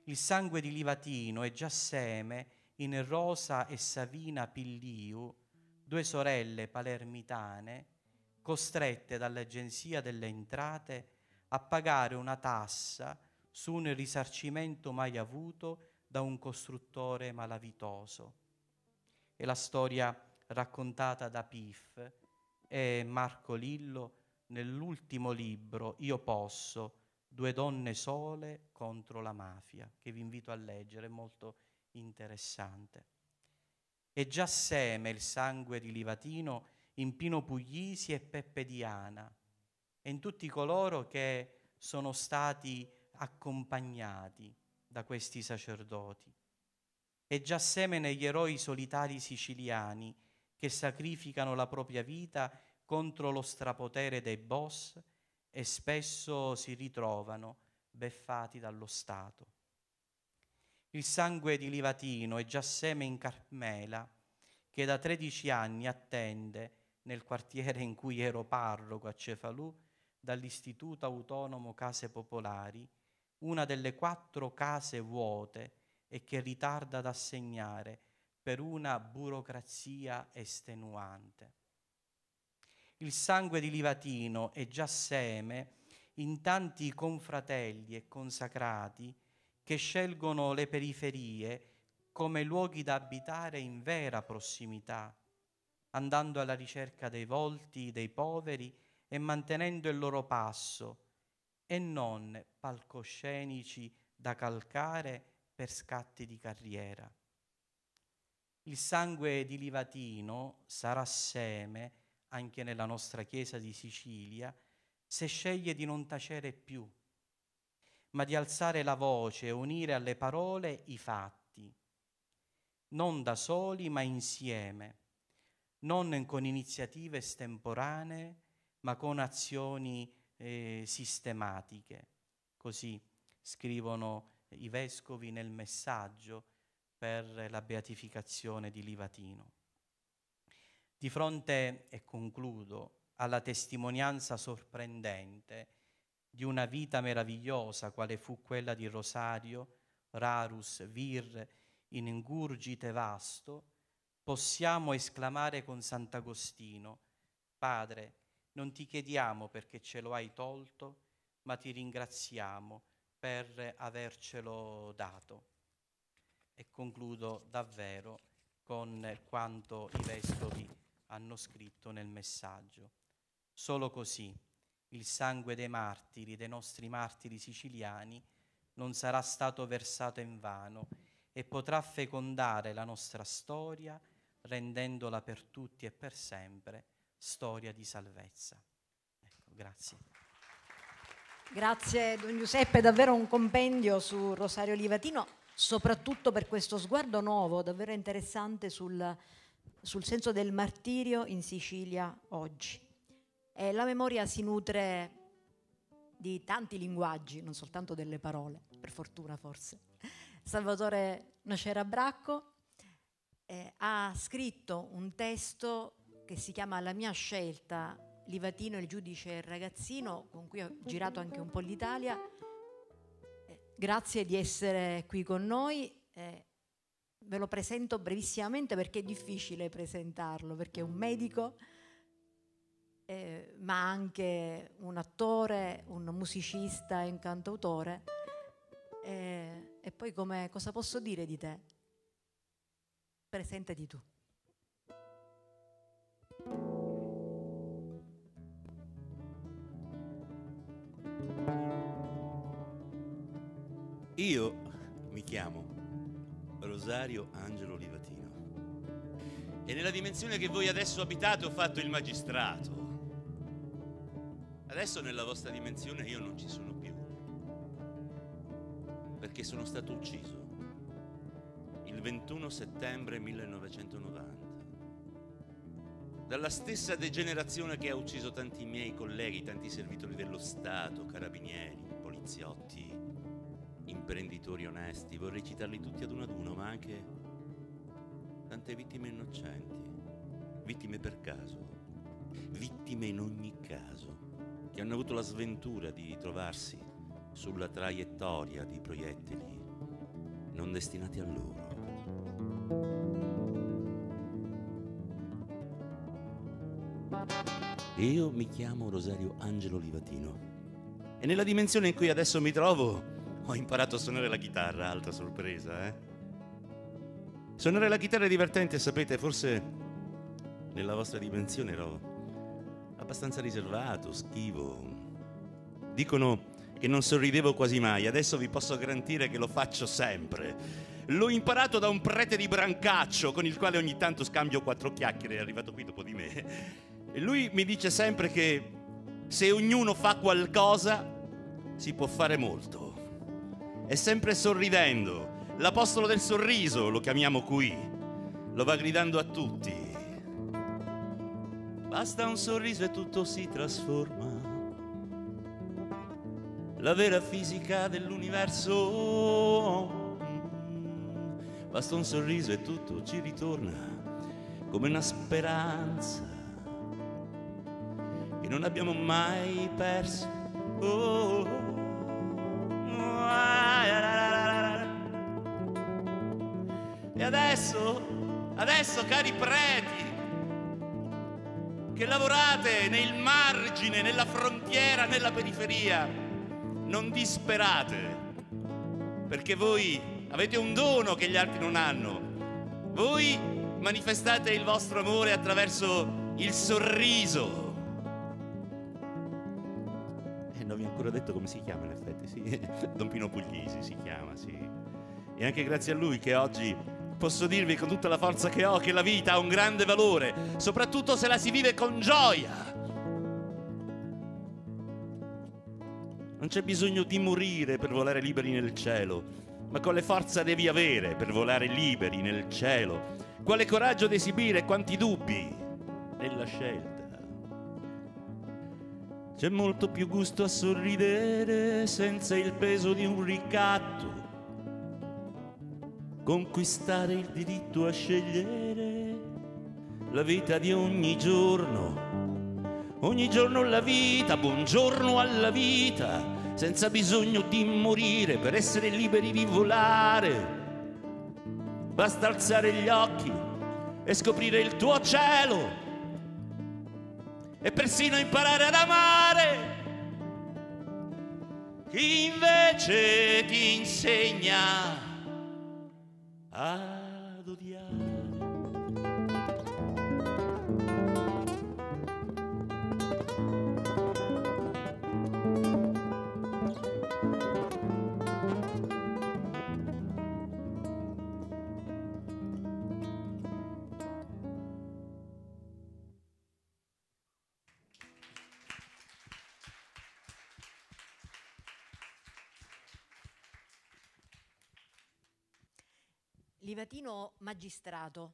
Il sangue di Livatino è già seme in Rosa e Savina Pilliu, due sorelle palermitane, costrette dall'Agenzia delle Entrate a pagare una tassa su un risarcimento mai avuto da un costruttore malavitoso. È la storia raccontata da Pif e Marco Lillo nell'ultimo libro, Io posso, Due donne sole contro la mafia, che vi invito a leggere, è molto interessante. E già seme il sangue di Livatino in Pino Puglisi e Peppe Diana e in tutti coloro che sono stati accompagnati da questi sacerdoti. E già seme negli eroi solitari siciliani che sacrificano la propria vita contro lo strapotere dei boss e spesso si ritrovano beffati dallo Stato. Il sangue di Livatino è già seme in Carmela che da 13 anni attende nel quartiere in cui ero parroco a Cefalù dall'Istituto Autonomo Case Popolari, una delle quattro case vuote e che ritarda ad assegnare per una burocrazia estenuante il sangue di Livatino è già seme in tanti confratelli e consacrati che scelgono le periferie come luoghi da abitare in vera prossimità, andando alla ricerca dei volti dei poveri e mantenendo il loro passo, e non palcoscenici da calcare per scatti di carriera. Il sangue di Livatino sarà seme anche nella nostra Chiesa di Sicilia, se sceglie di non tacere più, ma di alzare la voce e unire alle parole i fatti, non da soli ma insieme, non con iniziative estemporanee, ma con azioni eh, sistematiche. Così scrivono i vescovi nel messaggio per la beatificazione di Livatino. Di fronte, e concludo, alla testimonianza sorprendente di una vita meravigliosa quale fu quella di Rosario, Rarus, Vir, in ingurgite vasto, possiamo esclamare con Sant'Agostino, Padre, non ti chiediamo perché ce lo hai tolto, ma ti ringraziamo per avercelo dato. E concludo davvero con quanto i vescovi hanno scritto nel messaggio. Solo così il sangue dei martiri, dei nostri martiri siciliani, non sarà stato versato in vano e potrà fecondare la nostra storia rendendola per tutti e per sempre storia di salvezza. Ecco, grazie. Grazie Don Giuseppe, davvero un compendio su Rosario Livatino, soprattutto per questo sguardo nuovo, davvero interessante sul sul senso del martirio in Sicilia oggi. E eh, la memoria si nutre di tanti linguaggi, non soltanto delle parole, per fortuna forse. Salvatore Nocera Bracco eh, ha scritto un testo che si chiama La mia scelta, Livatino, il giudice e il ragazzino, con cui ho girato anche un po' l'Italia. Eh, grazie di essere qui con noi. Eh, ve lo presento brevissimamente perché è difficile presentarlo, perché è un medico, eh, ma anche un attore, un musicista e un cantautore. Eh, e poi come, cosa posso dire di te? Presentati tu. Io mi chiamo Rosario Angelo Livatino. E nella dimensione che voi adesso abitate ho fatto il magistrato. Adesso nella vostra dimensione io non ci sono più, perché sono stato ucciso il 21 settembre 1990 dalla stessa degenerazione che ha ucciso tanti miei colleghi, tanti servitori dello Stato, carabinieri, poliziotti, imprenditori onesti, vorrei citarli tutti ad uno ad uno, ma anche tante vittime innocenti, vittime per caso, vittime in ogni caso, che hanno avuto la sventura di trovarsi sulla traiettoria di proiettili non destinati a loro. Io mi chiamo Rosario Angelo Livatino e nella dimensione in cui adesso mi trovo ho imparato a suonare la chitarra, altra sorpresa, eh? Suonare la chitarra è divertente, sapete, forse nella vostra dimensione ero abbastanza riservato, schivo. Dicono che non sorridevo quasi mai, adesso vi posso garantire che lo faccio sempre. L'ho imparato da un prete di Brancaccio, con il quale ogni tanto scambio quattro chiacchiere, è arrivato qui dopo di me. E lui mi dice sempre che se ognuno fa qualcosa si può fare molto e sempre sorridendo. L'apostolo del sorriso lo chiamiamo qui, lo va gridando a tutti. Basta un sorriso e tutto si trasforma. La vera fisica dell'universo. Basta un sorriso e tutto ci ritorna come una speranza che non abbiamo mai perso. Oh, oh, oh. E adesso, adesso cari preti, che lavorate nel margine, nella frontiera, nella periferia, non disperate, perché voi avete un dono che gli altri non hanno. Voi manifestate il vostro amore attraverso il sorriso. Eh, non vi ho ancora detto come si chiama in effetti, sì. <laughs> Don Pino Puglisi si chiama, sì. E anche grazie a lui che oggi posso dirvi con tutta la forza che ho che la vita ha un grande valore, soprattutto se la si vive con gioia. Non c'è bisogno di morire per volare liberi nel cielo, ma quale forza devi avere per volare liberi nel cielo? Quale coraggio di esibire quanti dubbi nella scelta? C'è molto più gusto a sorridere senza il peso di un ricatto conquistare il diritto a scegliere la vita di ogni giorno. Ogni giorno la vita, buongiorno alla vita, senza bisogno di morire per essere liberi di volare. Basta alzare gli occhi e scoprire il tuo cielo e persino imparare ad amare. Chi invece ti insegna I ah. Bucatino magistrato.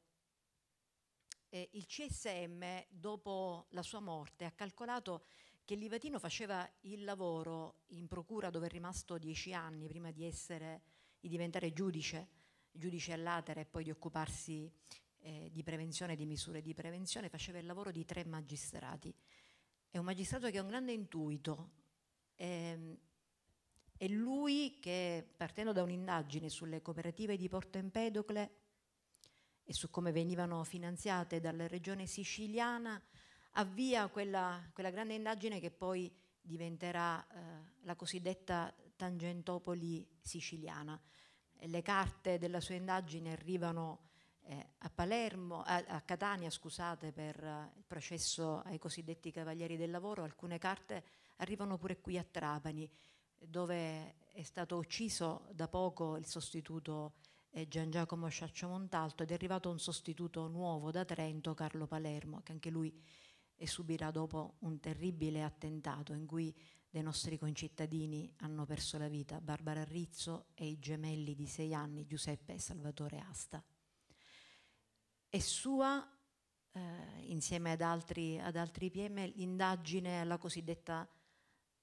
Eh, il CSM, dopo la sua morte, ha calcolato che Livatino faceva il lavoro in procura dove è rimasto dieci anni prima di, essere, di diventare giudice, giudice all'atere e poi di occuparsi eh, di prevenzione, di misure di prevenzione, faceva il lavoro di tre magistrati. È un magistrato che ha un grande intuito, ehm, è lui che, partendo da un'indagine sulle cooperative di Porto Empedocle e su come venivano finanziate dalla regione siciliana, avvia quella, quella grande indagine che poi diventerà eh, la cosiddetta Tangentopoli siciliana. Le carte della sua indagine arrivano eh, a, Palermo, a, a Catania scusate, per uh, il processo ai cosiddetti cavalieri del lavoro, alcune carte arrivano pure qui a Trapani dove è stato ucciso da poco il sostituto eh, Gian Giacomo Sciaccio Montalto ed è arrivato un sostituto nuovo da Trento, Carlo Palermo, che anche lui subirà dopo un terribile attentato in cui dei nostri concittadini hanno perso la vita Barbara Rizzo e i gemelli di sei anni Giuseppe e Salvatore Asta. È sua, eh, insieme ad altri, ad altri PM, l'indagine alla cosiddetta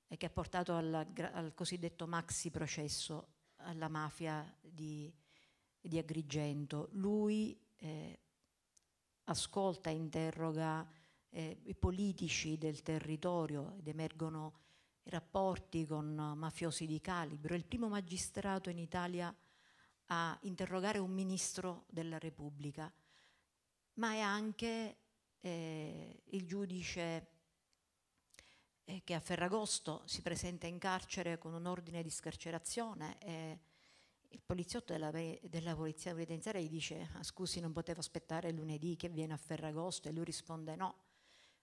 e che ha portato alla, al cosiddetto maxi processo alla mafia di, di Agrigento. Lui eh, ascolta e interroga eh, i politici del territorio ed emergono rapporti con mafiosi di calibro. È il primo magistrato in Italia a interrogare un ministro della Repubblica, ma è anche eh, il giudice che a Ferragosto si presenta in carcere con un ordine di scarcerazione e il poliziotto della, della polizia penitenziaria gli dice ah, scusi non potevo aspettare lunedì che viene a Ferragosto e lui risponde no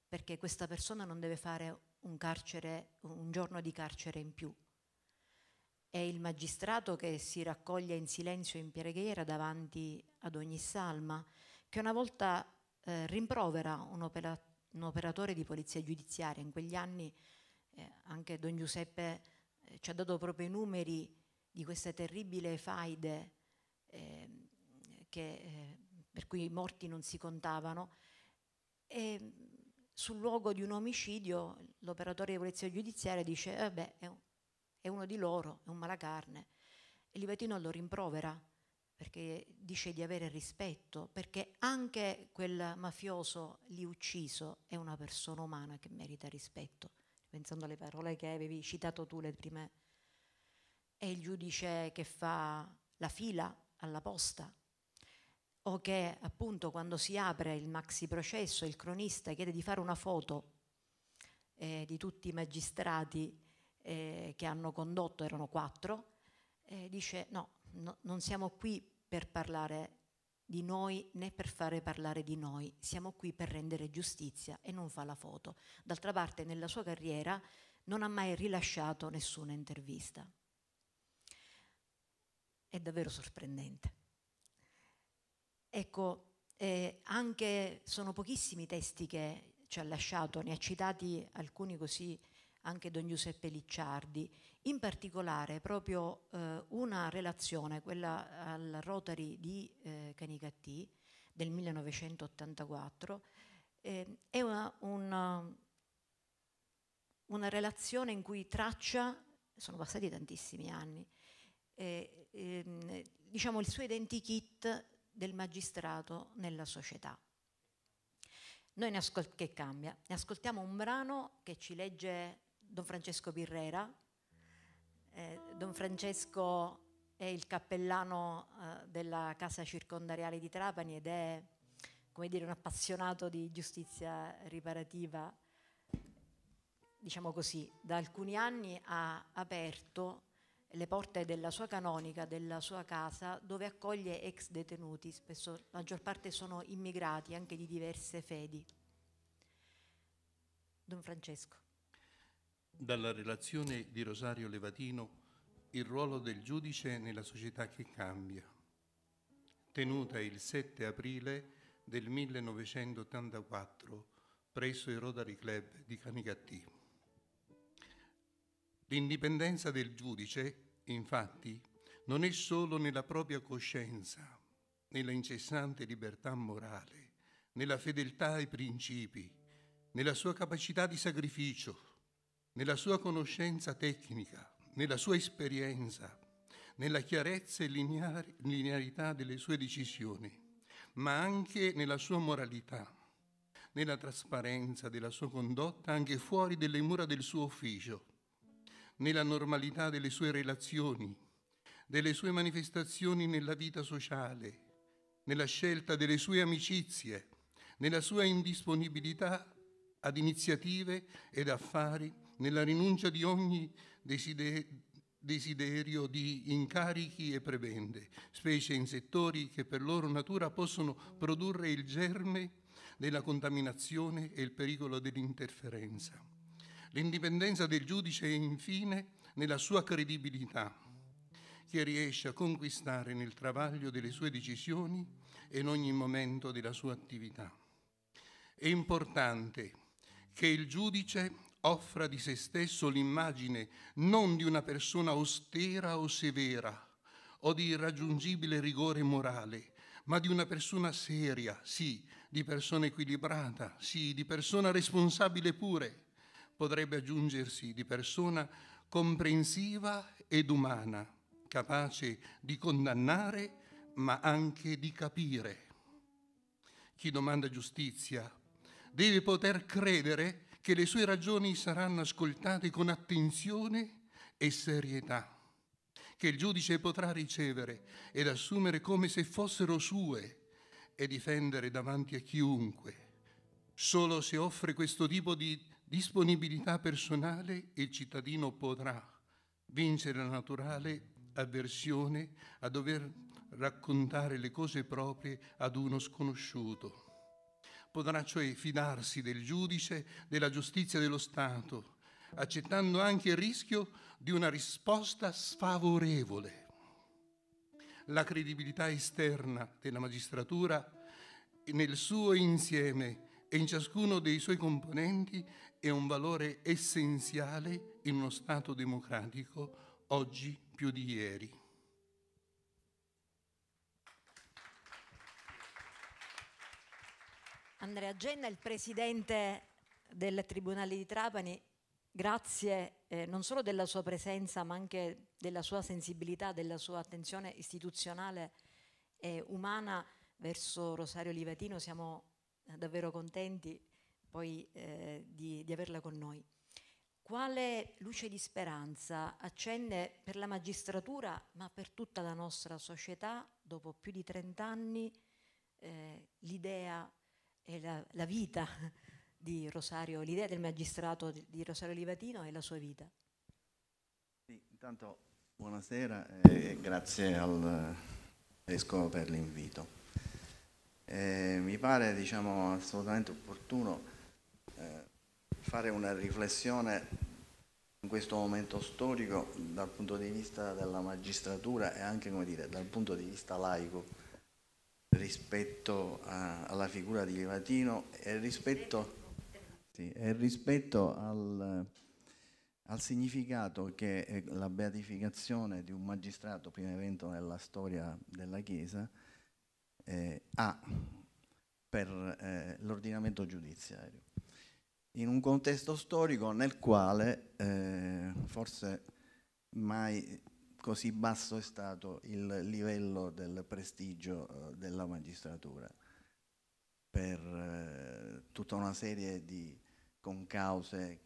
perché questa persona non deve fare un, carcere, un giorno di carcere in più. È il magistrato che si raccoglie in silenzio e in preghiera davanti ad ogni salma, che una volta eh, rimprovera un'operazione un operatore di polizia giudiziaria. In quegli anni eh, anche Don Giuseppe eh, ci ha dato proprio i numeri di questa terribile faide ehm, eh, che, per cui i morti non si contavano. E sul luogo di un omicidio l'operatore di polizia giudiziaria dice, vabbè, eh è, un, è uno di loro, è un malacarne. E Livatino lo rimprovera perché dice di avere rispetto, perché anche quel mafioso lì ucciso è una persona umana che merita rispetto, pensando alle parole che avevi citato tu le prime. È il giudice che fa la fila alla posta, o che appunto quando si apre il maxi processo il cronista chiede di fare una foto eh, di tutti i magistrati eh, che hanno condotto, erano quattro, eh, dice no, no, non siamo qui per parlare di noi né per fare parlare di noi, siamo qui per rendere giustizia e non fa la foto. D'altra parte nella sua carriera non ha mai rilasciato nessuna intervista. È davvero sorprendente. Ecco, eh, anche sono pochissimi i testi che ci ha lasciato, ne ha citati alcuni così anche Don Giuseppe Licciardi, in particolare proprio eh, una relazione, quella al Rotary di eh, Canicattì del 1984, eh, è una, una, una, relazione in cui traccia, sono passati tantissimi anni, eh, ehm, diciamo il suo identikit del magistrato nella società. Noi ne, ascol- ne ascoltiamo un brano che ci legge Don Francesco Pirrera, eh, Don Francesco è il cappellano eh, della Casa Circondariale di Trapani ed è come dire, un appassionato di giustizia riparativa. Diciamo così, da alcuni anni ha aperto le porte della sua canonica, della sua casa, dove accoglie ex detenuti, spesso la maggior parte sono immigrati anche di diverse fedi. Don Francesco. Dalla relazione di Rosario Levatino il ruolo del giudice nella società che cambia, tenuta il 7 aprile del 1984 presso il Rotary Club di Canicattì. L'indipendenza del giudice, infatti, non è solo nella propria coscienza, nella incessante libertà morale, nella fedeltà ai principi, nella sua capacità di sacrificio, nella sua conoscenza tecnica, nella sua esperienza, nella chiarezza e linear- linearità delle sue decisioni, ma anche nella sua moralità, nella trasparenza della sua condotta anche fuori delle mura del suo ufficio, nella normalità delle sue relazioni, delle sue manifestazioni nella vita sociale, nella scelta delle sue amicizie, nella sua indisponibilità ad iniziative ed affari nella rinuncia di ogni desiderio di incarichi e prebende, specie in settori che per loro natura possono produrre il germe della contaminazione e il pericolo dell'interferenza. L'indipendenza del giudice è infine nella sua credibilità, che riesce a conquistare nel travaglio delle sue decisioni e in ogni momento della sua attività. È importante che il giudice offra di se stesso l'immagine non di una persona austera o severa o di irraggiungibile rigore morale, ma di una persona seria, sì, di persona equilibrata, sì, di persona responsabile pure, potrebbe aggiungersi di persona comprensiva ed umana, capace di condannare ma anche di capire. Chi domanda giustizia deve poter credere che le sue ragioni saranno ascoltate con attenzione e serietà, che il giudice potrà ricevere ed assumere come se fossero sue e difendere davanti a chiunque. Solo se offre questo tipo di disponibilità personale il cittadino potrà vincere la naturale avversione a dover raccontare le cose proprie ad uno sconosciuto potrà cioè fidarsi del giudice, della giustizia dello Stato, accettando anche il rischio di una risposta sfavorevole. La credibilità esterna della magistratura nel suo insieme e in ciascuno dei suoi componenti è un valore essenziale in uno Stato democratico oggi più di ieri. Andrea Genna, il presidente del Tribunale di Trapani, grazie eh, non solo della sua presenza ma anche della sua sensibilità, della sua attenzione istituzionale e umana verso Rosario Livatino, siamo eh, davvero contenti poi eh, di, di averla con noi. Quale luce di speranza accende per la magistratura, ma per tutta la nostra società, dopo più di 30 anni, eh, l'idea è la, la vita di Rosario, l'idea del magistrato di Rosario Livatino e la sua vita. Sì, intanto buonasera e grazie al Vescovo per l'invito. Eh, mi pare diciamo, assolutamente opportuno eh, fare una riflessione in questo momento storico dal punto di vista della magistratura e anche dire, dal punto di vista laico rispetto a, alla figura di Livatino e rispetto, sì, e rispetto al, al, significato che la beatificazione di un magistrato, primo evento nella storia della Chiesa, eh, ha per eh, l'ordinamento giudiziario. In un contesto storico nel quale eh, forse mai così basso è stato il livello del prestigio eh, della magistratura per eh, tutta una serie di concause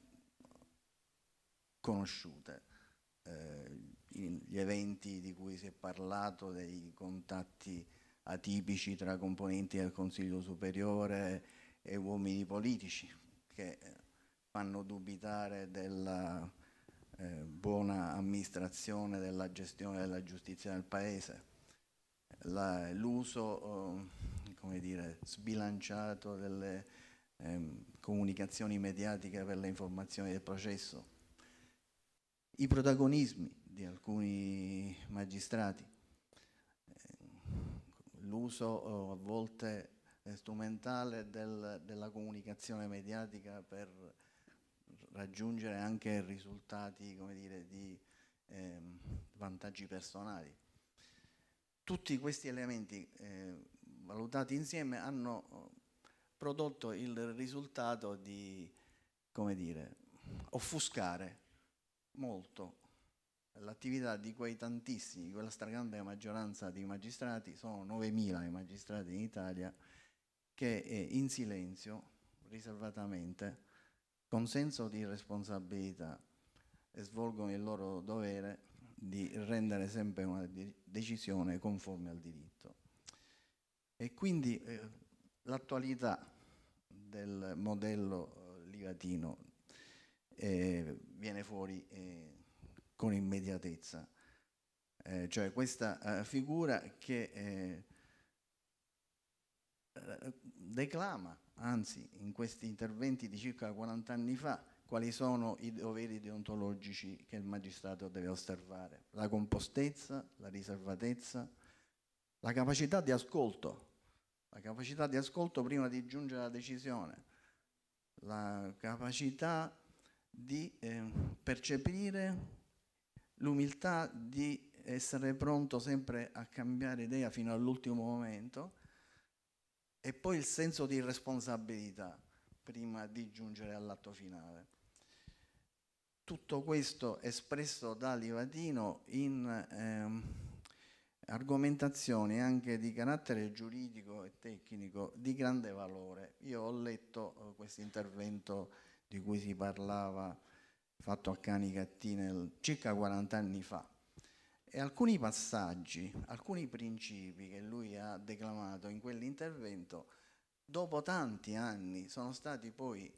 conosciute. Eh, gli eventi di cui si è parlato, dei contatti atipici tra componenti del Consiglio Superiore e uomini politici che eh, fanno dubitare della eh, buona amministrazione della gestione della giustizia nel Paese, l'uso eh, sbilanciato delle eh, comunicazioni mediatiche per le informazioni del processo, i protagonismi di alcuni magistrati, eh, l'uso eh, a volte strumentale del, della comunicazione mediatica per raggiungere anche risultati, come dire, di eh, vantaggi personali. Tutti questi elementi eh, valutati insieme hanno eh, prodotto il risultato di, come dire, offuscare molto l'attività di quei tantissimi, quella stragrande maggioranza di magistrati, sono 9.000 i magistrati in Italia, che in silenzio, riservatamente, con senso di responsabilità e svolgono il loro dovere di rendere sempre una decisione conforme al diritto. E quindi eh, l'attualità del modello eh, ligatino eh, viene fuori eh, con immediatezza, eh, cioè questa eh, figura che declama anzi in questi interventi di circa 40 anni fa, quali sono i doveri deontologici che il magistrato deve osservare. La compostezza, la riservatezza, la capacità di ascolto, la capacità di ascolto prima di giungere alla decisione, la capacità di eh, percepire l'umiltà di essere pronto sempre a cambiare idea fino all'ultimo momento e poi il senso di responsabilità prima di giungere all'atto finale. Tutto questo espresso da Livadino in ehm, argomentazioni anche di carattere giuridico e tecnico di grande valore. Io ho letto eh, questo intervento di cui si parlava fatto a Cani cattini circa 40 anni fa, e alcuni passaggi, alcuni principi che lui ha declamato in quell'intervento, dopo tanti anni, sono stati poi,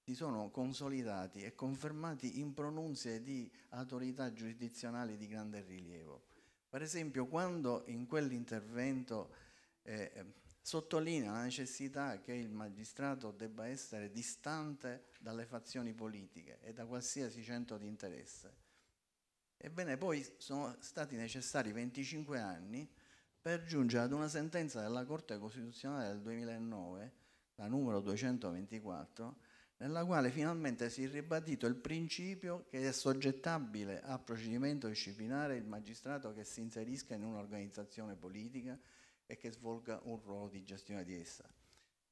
si sono consolidati e confermati in pronunzie di autorità giurisdizionali di grande rilievo. Per esempio, quando in quell'intervento eh, sottolinea la necessità che il magistrato debba essere distante dalle fazioni politiche e da qualsiasi centro di interesse Ebbene, poi sono stati necessari 25 anni per giungere ad una sentenza della Corte Costituzionale del 2009, la numero 224, nella quale finalmente si è ribadito il principio che è soggettabile a procedimento disciplinare il magistrato che si inserisca in un'organizzazione politica e che svolga un ruolo di gestione di essa.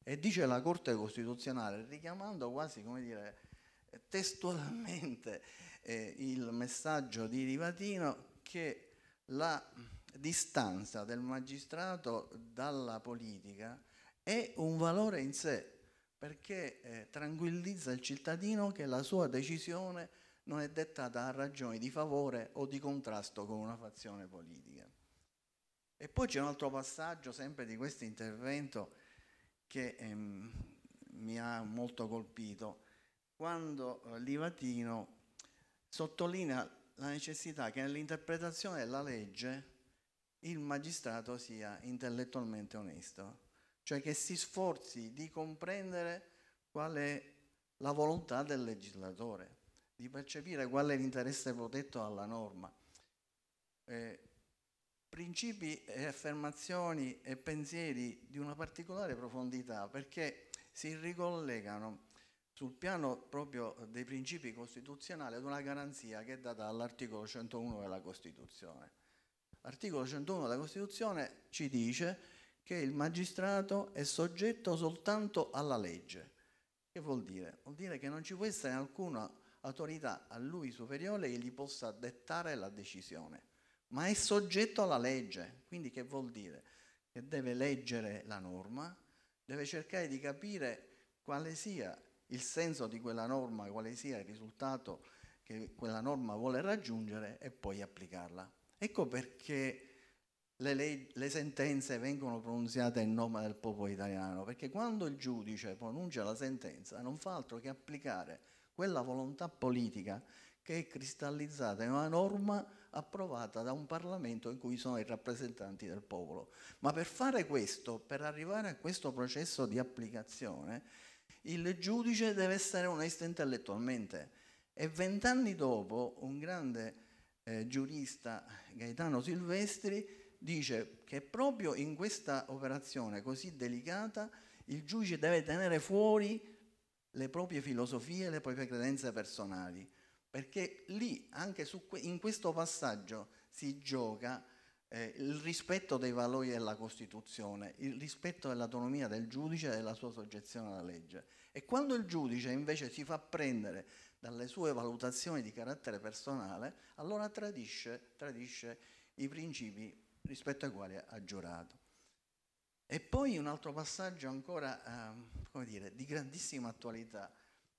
E dice la Corte Costituzionale, richiamando quasi come dire, testualmente eh, il messaggio di Rivatino che la distanza del magistrato dalla politica è un valore in sé perché eh, tranquillizza il cittadino che la sua decisione non è dettata a ragioni di favore o di contrasto con una fazione politica. E poi c'è un altro passaggio sempre di questo intervento che ehm, mi ha molto colpito, quando eh, Livatino sottolinea la necessità che nell'interpretazione della legge il magistrato sia intellettualmente onesto, cioè che si sforzi di comprendere qual è la volontà del legislatore, di percepire qual è l'interesse protetto alla norma. Eh, principi e affermazioni e pensieri di una particolare profondità perché si ricollegano sul piano proprio dei principi costituzionali ad una garanzia che è data dall'articolo 101 della Costituzione. L'articolo 101 della Costituzione ci dice che il magistrato è soggetto soltanto alla legge. Che vuol dire? Vuol dire che non ci può essere alcuna autorità a lui superiore che gli possa dettare la decisione, ma è soggetto alla legge. Quindi che vuol dire? Che deve leggere la norma, deve cercare di capire quale sia il senso di quella norma, quale sia il risultato che quella norma vuole raggiungere e poi applicarla. Ecco perché le, le, le, sentenze vengono pronunziate in nome del popolo italiano, perché quando il giudice pronuncia la sentenza non fa altro che applicare quella volontà politica che è cristallizzata in una norma approvata da un Parlamento in cui sono i rappresentanti del popolo. Ma per fare questo, per arrivare a questo processo di applicazione, il giudice deve essere onesto intellettualmente. E vent'anni dopo un grande eh, giurista, Gaetano Silvestri, dice che proprio in questa operazione così delicata il giudice deve tenere fuori le proprie filosofie, le proprie credenze personali, perché lì, anche que in questo passaggio, si gioca eh, il rispetto dei valori della Costituzione, il rispetto dell'autonomia del giudice e della sua soggezione alla legge. E quando il giudice invece si fa prendere dalle sue valutazioni di carattere personale, allora tradisce, tradisce i principi rispetto ai quali ha giurato. E poi un altro passaggio ancora eh, dire, di grandissima attualità,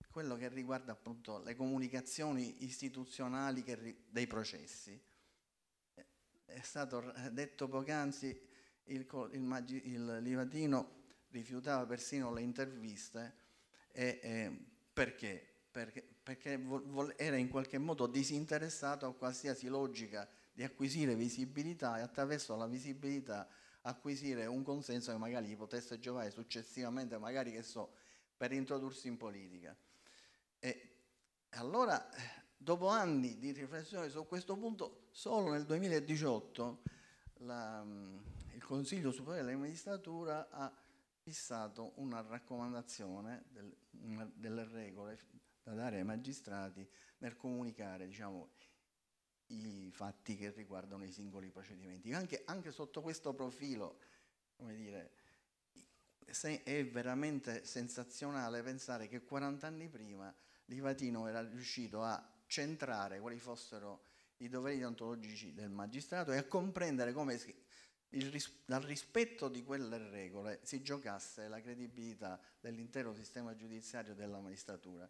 quello che riguarda appunto le comunicazioni istituzionali ri- dei processi è stato eh, detto poc'anzi, il, il, il Livatino rifiutava persino le interviste e, e perché? Perché, perché vo, era in qualche modo disinteressato a qualsiasi logica di acquisire visibilità e attraverso la visibilità acquisire un consenso che magari gli potesse giovare successivamente, magari che so, per introdursi in politica. E allora eh, Dopo anni di riflessione su questo punto, solo nel 2018 la, mm, il Consiglio Superiore della Magistratura ha fissato una raccomandazione del, una, delle regole da dare ai magistrati nel comunicare diciamo, i fatti che riguardano i singoli procedimenti. Anche, anche sotto questo profilo, dire, è veramente sensazionale pensare che 40 anni prima Livatino era riuscito a centrare quali fossero i doveri deontologici del magistrato e a comprendere come si, ris dal rispetto di quelle regole si giocasse la credibilità dell'intero sistema giudiziario della magistratura,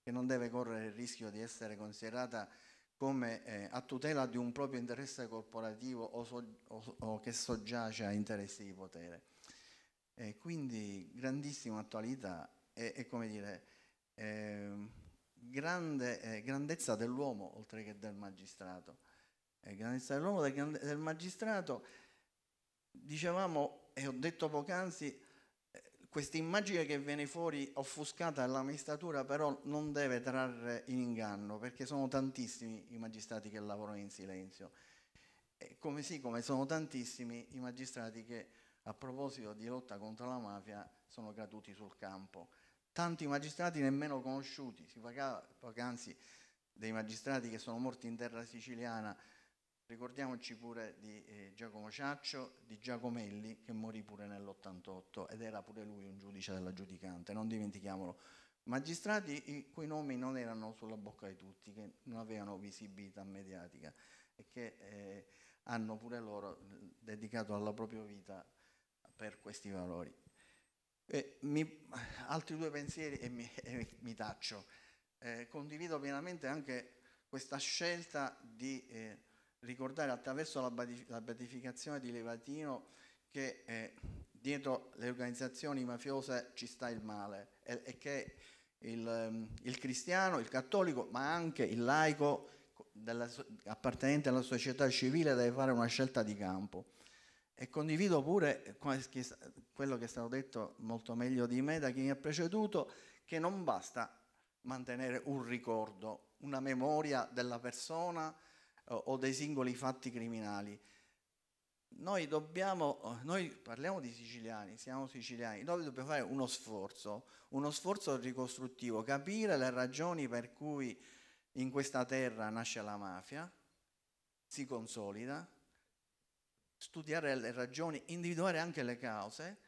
che non deve correre il rischio di essere considerata come eh, a tutela di un proprio interesse corporativo o, so o, o che soggiace a interessi di potere. E quindi grandissima attualità e, e come dire... Eh, grande, eh, grandezza dell'uomo oltre che del magistrato. Eh, grandezza dell'uomo del, del magistrato, dicevamo e ho detto poc'anzi, eh, questa immagine che viene fuori offuscata dalla magistratura però non deve trarre in inganno perché sono tantissimi i magistrati che lavorano in silenzio. E come sì, come sono tantissimi i magistrati che a proposito di lotta contro la mafia sono caduti sul campo tanti magistrati nemmeno conosciuti, si pagava poc'anzi dei magistrati che sono morti in terra siciliana, ricordiamoci pure di eh, Giacomo Ciaccio, di Giacomelli che morì pure nell'88 ed era pure lui un giudice della giudicante, non dimentichiamolo, magistrati i cui nomi non erano sulla bocca di tutti, che non avevano visibilità mediatica e che eh, hanno pure loro dedicato la propria vita per questi valori. Mi, altri due pensieri e mi, e mi taccio. Eh, condivido pienamente anche questa scelta di eh, ricordare attraverso la, la, beatificazione di Levatino che eh, dietro le organizzazioni mafiose ci sta il male e, e che il, ehm, il, cristiano, il cattolico, ma anche il laico della, appartenente alla società civile deve fare una scelta di campo. E condivido pure quello che è stato detto molto meglio di me da chi mi ha preceduto, che non basta mantenere un ricordo, una memoria della persona o dei singoli fatti criminali. Noi dobbiamo, noi parliamo di siciliani, siamo siciliani, noi dobbiamo fare uno sforzo, uno sforzo ricostruttivo, capire le ragioni per cui in questa terra nasce la mafia, si consolida, studiare le ragioni, individuare anche le cause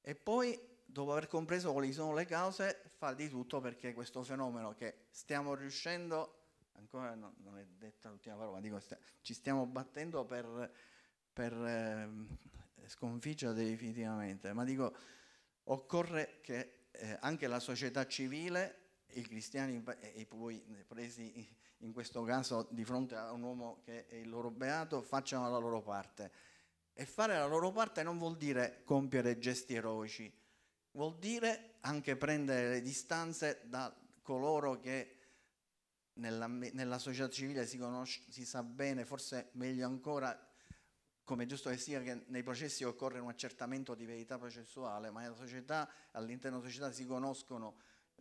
e poi dopo aver compreso quali sono le cause fa di tutto perché questo fenomeno che stiamo riuscendo, ancora non, non è detta l'ultima parola, ma dico st- ci stiamo battendo per, per eh, sconfiggere definitivamente, ma dico occorre che eh, anche la società civile i cristiani e poi presi in questo caso di fronte a un uomo che è il loro beato facciano la loro parte. E fare la loro parte non vuol dire compiere gesti eroici, vuol dire anche prendere le distanze da coloro che nella, nella società civile si, conosce, si sa bene, forse meglio ancora, come giusto che sia che nei processi occorre un accertamento di verità processuale, ma nella società, all'interno della società si conoscono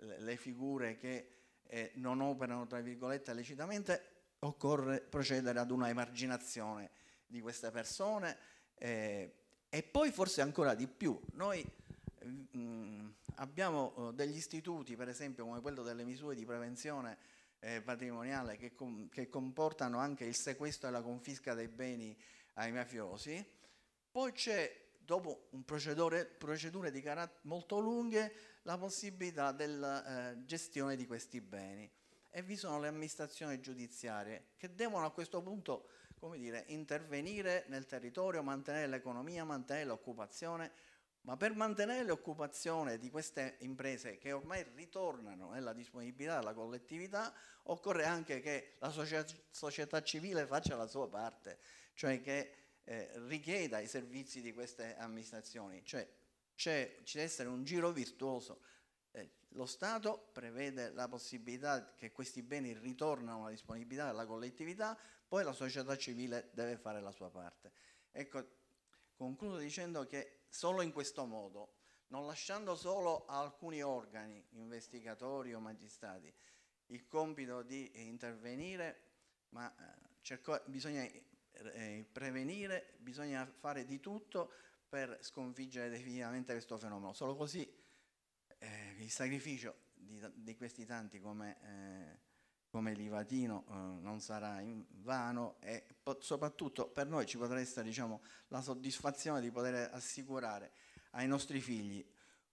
le figure che eh, non operano, tra virgolette, lecitamente, occorre procedere ad una emarginazione di queste persone eh, e poi forse ancora di più. Noi mh, mm, mm, abbiamo eh, degli istituti, per esempio come quello delle misure di prevenzione eh, patrimoniale, che, com che, comportano anche il sequestro e la confisca dei beni ai mafiosi, poi c'è dopo procedure, procedure carat- molto lunghe, la possibilità della eh, gestione di questi beni. E vi sono le amministrazioni giudiziarie che devono a questo punto dire, intervenire nel territorio, mantenere l'economia, mantenere l'occupazione, ma per mantenere l'occupazione di queste imprese che ormai ritornano nella disponibilità della collettività, occorre anche che la società civile faccia la sua parte, cioè che eh, richieda i servizi di queste amministrazioni, cioè c'è, ci deve essere un giro virtuoso. Eh, lo Stato prevede la possibilità che questi beni ritornino alla disponibilità della collettività, poi la società civile deve fare la sua parte. Ecco, concludo dicendo che solo in questo modo, non lasciando solo a alcuni organi, investigatori o magistrati, il compito di intervenire, ma eh, cerco, bisogna eh, prevenire, bisogna fare di tutto per sconfiggere definitivamente questo fenomeno. Solo così eh, il sacrificio di, di, questi tanti come, eh, come Livatino eh, non sarà in vano e soprattutto per noi ci potrà essere diciamo, la soddisfazione di poter assicurare ai nostri figli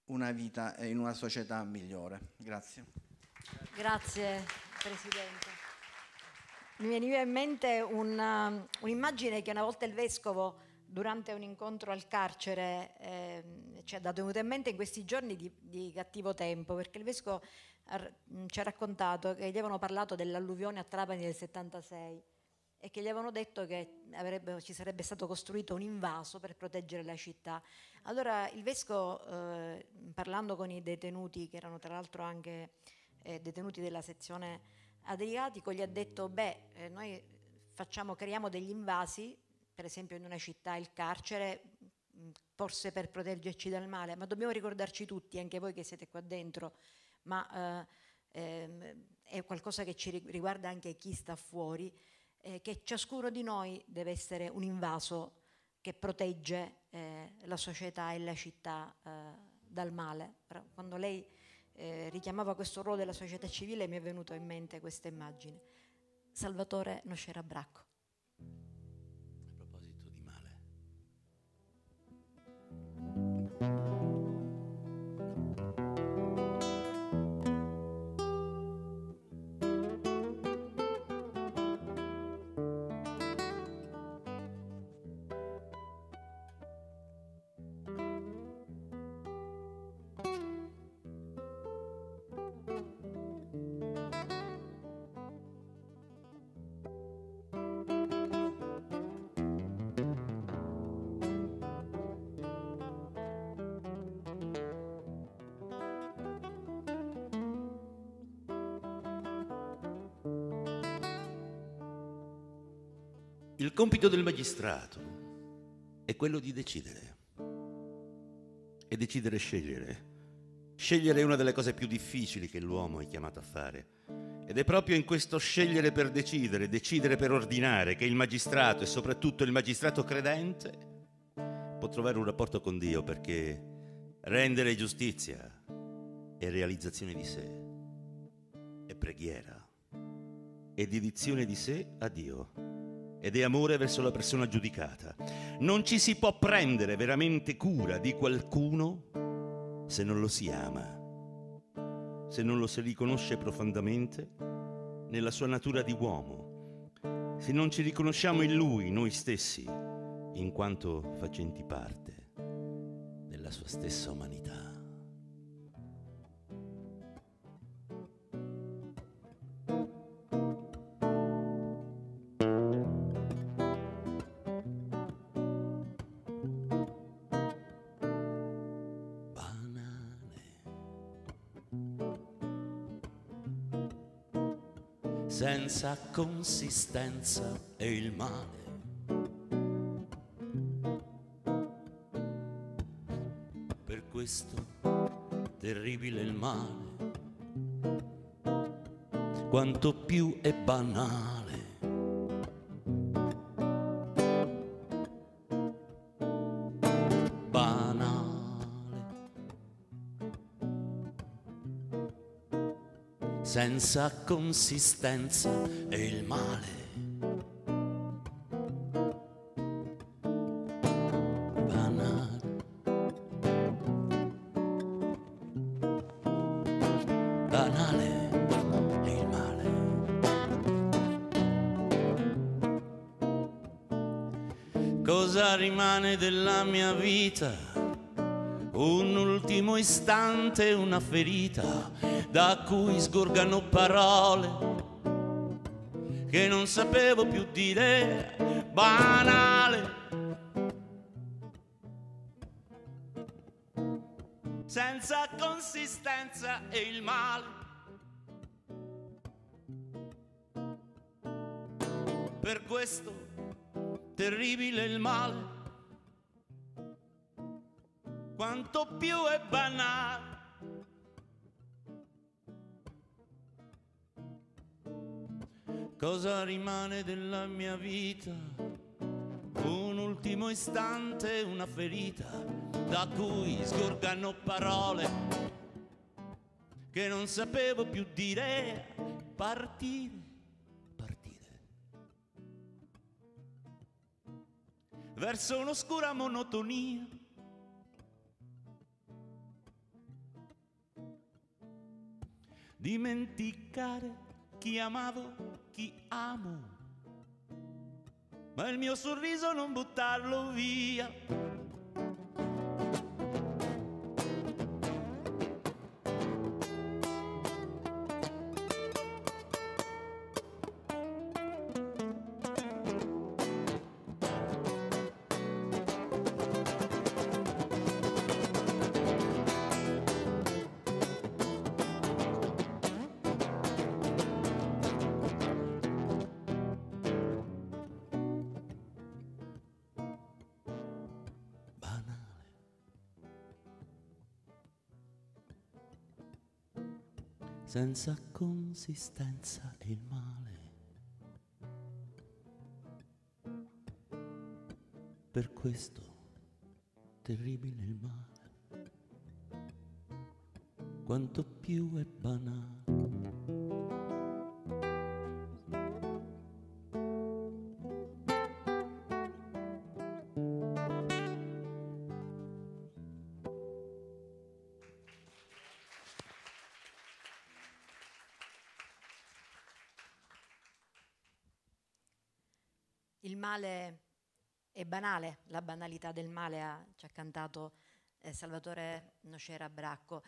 una vita eh, in una società migliore. Grazie. Grazie Presidente mi veniva in mente um, un'immagine che una volta il vescovo durante un incontro al carcere eh, ci ha dato in mente in questi giorni di, di cattivo tempo, perché il vescovo ci ha raccontato che gli avevano parlato dell'alluvione a Trapani del 76 e che gli avevano detto che avrebbe, ci sarebbe stato costruito un invaso per proteggere la città. Allora il vescovo, eh, parlando con i detenuti, che erano tra l'altro anche eh, detenuti della sezione Adriatico gli ha detto, beh, eh, noi facciamo, creiamo degli invasi, per esempio in una città il carcere, mm, forse per proteggerci dal male, ma dobbiamo ricordarci tutti, anche voi che siete qua dentro, ma eh, ehm, è qualcosa che ci riguarda anche chi sta fuori, eh, che ciascuno di noi deve essere un invaso che protegge eh, la società e la città eh, dal male. Quando lei eh, richiamava questo ruolo della società civile mi è venuta in mente questa immagine. Salvatore Nocera Bracco. Il compito del magistrato è quello di decidere. E decidere e scegliere. Scegliere è una delle cose più difficili che l'uomo è chiamato a fare. Ed è proprio in questo scegliere per decidere, decidere per ordinare, che il magistrato e soprattutto il magistrato credente può trovare un rapporto con Dio perché rendere giustizia è realizzazione di sé, è preghiera, è dedizione di sé a Dio ed è amore verso la persona giudicata. Non ci si può prendere veramente cura di qualcuno se non lo si ama, se non lo si riconosce profondamente nella sua natura di uomo, se non ci riconosciamo in lui, noi stessi, in quanto facenti parte della sua stessa umanità. consistenza e il male. Per questo terribile il male, quanto più è banale. senza consistenza e il male. il male. Cosa rimane della mia vita? Un ultimo istante, una ferita da cui sgorgano parole che non sapevo più dire, banale. Senza consistenza e il male. Per questo terribile il male, quanto più è banale. Cosa rimane della mia vita? Un ultimo istante, una ferita da cui sgorgano parole che non sapevo più dire. Partire, partire. Verso un'oscura monotonia. Dimenticare chi amavo chi amo. Ma il mio sorriso non buttarlo via senza consistenza il male. Per questo terribile il male, quanto più è banale banale, la banalità del male, ha, ci ha cantato eh, Salvatore Nocera Bracco.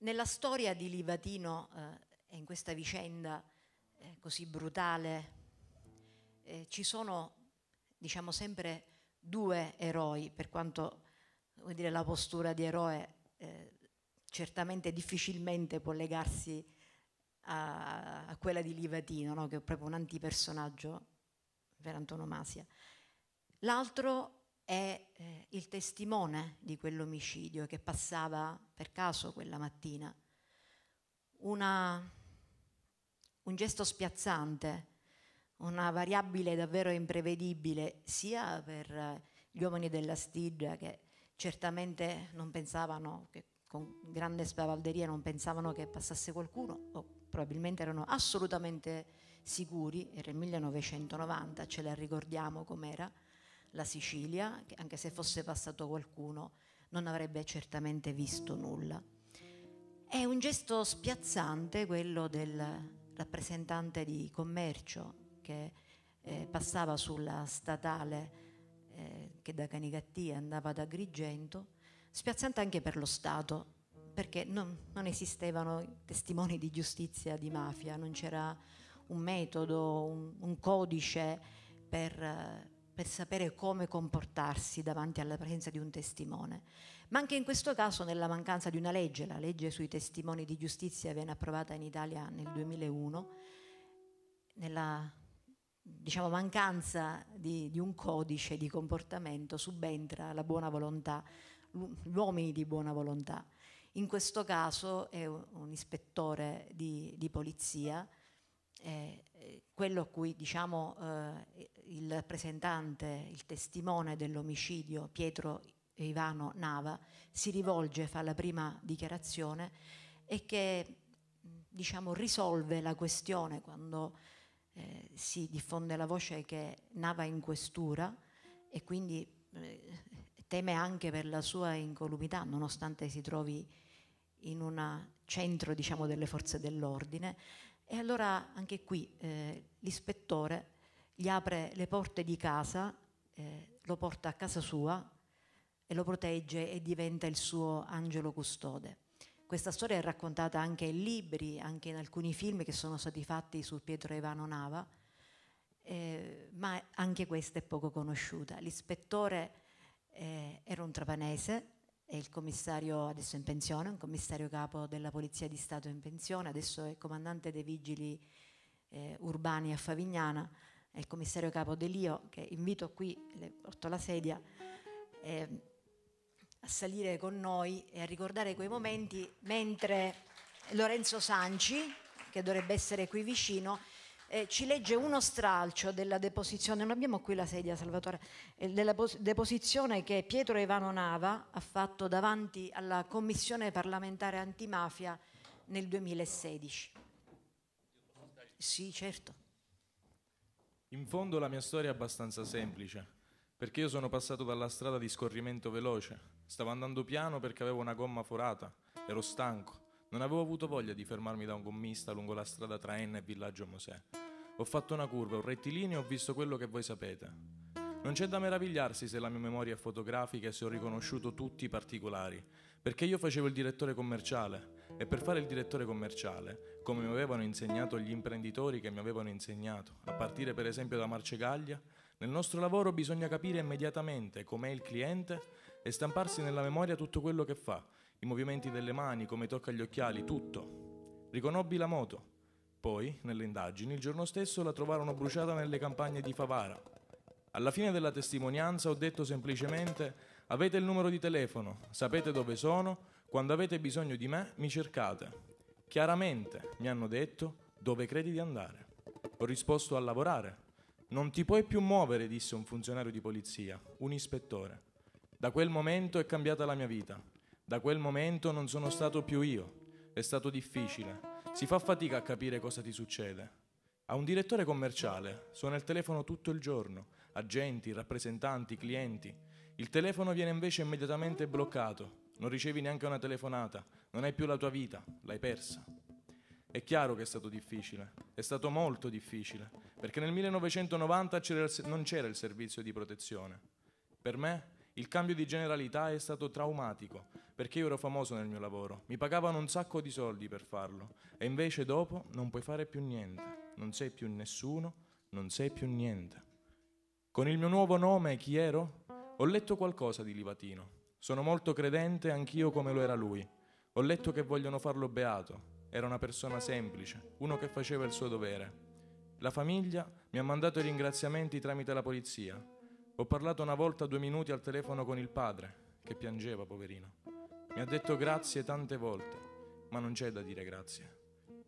Nella storia di Livatino eh, e eh, in questa vicenda eh, così brutale eh, ci sono, diciamo sempre, due eroi, per quanto dire, la postura di eroe eh, certamente difficilmente può legarsi a, a quella di Livatino, no? che è proprio un antipersonaggio per antonomasia. L'altro è eh, il testimone di quell'omicidio che passava per caso quella mattina. Una, un gesto spiazzante, una variabile davvero imprevedibile, sia per eh, gli uomini della Stiglia che certamente non pensavano che con grande spavalderia non pensavano che passasse qualcuno, o probabilmente erano assolutamente sicuri, era il 1990, ce la ricordiamo com'era, la Sicilia, anche se fosse passato qualcuno non avrebbe certamente visto nulla. È un gesto spiazzante quello del rappresentante di commercio che eh, passava sulla statale eh, che da Canicattì andava da Agrigento, spiazzante anche per lo Stato, perché non, non esistevano testimoni di giustizia di mafia, non c'era un metodo, un, un codice per... Eh, per sapere come comportarsi davanti alla presenza di un testimone. Ma anche in questo caso, nella mancanza di una legge, la legge sui testimoni di giustizia venne approvata in Italia nel 2001, nella diciamo, mancanza di, di un codice di comportamento subentra la buona volontà, gli uomini di buona volontà. In questo caso è un ispettore di, di polizia eh, eh, quello a cui diciamo, eh, il rappresentante, il testimone dell'omicidio Pietro Ivano Nava si rivolge, fa la prima dichiarazione e che diciamo, risolve la questione quando eh, si diffonde la voce che Nava è in questura e quindi eh, teme anche per la sua incolumità nonostante si trovi in un centro diciamo, delle forze dell'ordine e allora anche qui eh, l'ispettore gli apre le porte di casa, eh, lo porta a casa sua e lo protegge e diventa il suo angelo custode. Questa storia è raccontata anche in libri, anche in alcuni film che sono stati fatti su Pietro Evano Nava, eh, ma anche questa è poco conosciuta. L'ispettore eh, era un trapanese, è il commissario, adesso è in pensione, un commissario capo della Polizia di Stato in pensione, adesso è comandante dei vigili eh, urbani a Favignana, è il commissario capo Delio, che invito qui, le porto la sedia, eh, a salire con noi e a ricordare quei momenti mentre Lorenzo Sanci, che dovrebbe essere qui vicino, eh, ci legge uno stralcio della deposizione, non abbiamo qui la sedia Salvatore, eh, della deposizione che Pietro Ivano Nava ha fatto davanti alla Commissione parlamentare antimafia nel 2016. Sì, certo. In fondo la mia storia è abbastanza semplice perché io sono passato dalla strada di scorrimento veloce, stavo andando piano perché avevo una gomma forata, ero stanco, non avevo avuto voglia di fermarmi da un gommista lungo la strada tra Enna e Villaggio Mosè. Ho fatto una curva, un rettilineo e ho visto quello che voi sapete. Non c'è da meravigliarsi se la mia memoria è fotografica e se ho riconosciuto tutti i particolari, perché io facevo il direttore commerciale e per fare il direttore commerciale, come mi avevano insegnato gli imprenditori che mi avevano insegnato, a partire per esempio da Marcegaglia, nel nostro lavoro bisogna capire immediatamente com'è il cliente e stamparsi nella memoria tutto quello che fa, i movimenti delle mani, come tocca gli occhiali, tutto. Riconobbi la moto. Poi, nelle indagini, il giorno stesso la trovarono bruciata nelle campagne di Favara. Alla fine della testimonianza ho detto semplicemente avete il numero di telefono, sapete dove sono, quando avete bisogno di me mi cercate. Chiaramente mi hanno detto dove credi di andare. Ho risposto a lavorare. Non ti puoi più muovere, disse un funzionario di polizia, un ispettore. Da quel momento è cambiata la mia vita. Da quel momento non sono stato più io. È stato difficile. Si fa fatica a capire cosa ti succede. A un direttore commerciale, suona il telefono tutto il giorno, agenti, rappresentanti, clienti. Il telefono viene invece immediatamente bloccato, non ricevi neanche una telefonata, non hai più la tua vita, l'hai persa. È chiaro che è stato difficile, è stato molto difficile, perché nel 1990 non c'era il servizio di protezione. Per me il cambio di generalità è stato traumatico, perché io ero famoso nel mio lavoro, mi pagavano un sacco di soldi per farlo, e invece dopo non puoi fare più niente, non sei più nessuno, non sei più niente. Con il mio nuovo nome, chi ero? Ho letto qualcosa di Livatino. Sono molto credente anch'io come lo era lui. Ho letto che vogliono farlo beato. Era una persona semplice, uno che faceva il suo dovere. La famiglia mi ha mandato i ringraziamenti tramite la polizia ho parlato una volta due minuti al telefono con il padre, che piangeva, poverino. Mi ha detto grazie tante volte, ma non c'è da dire grazie.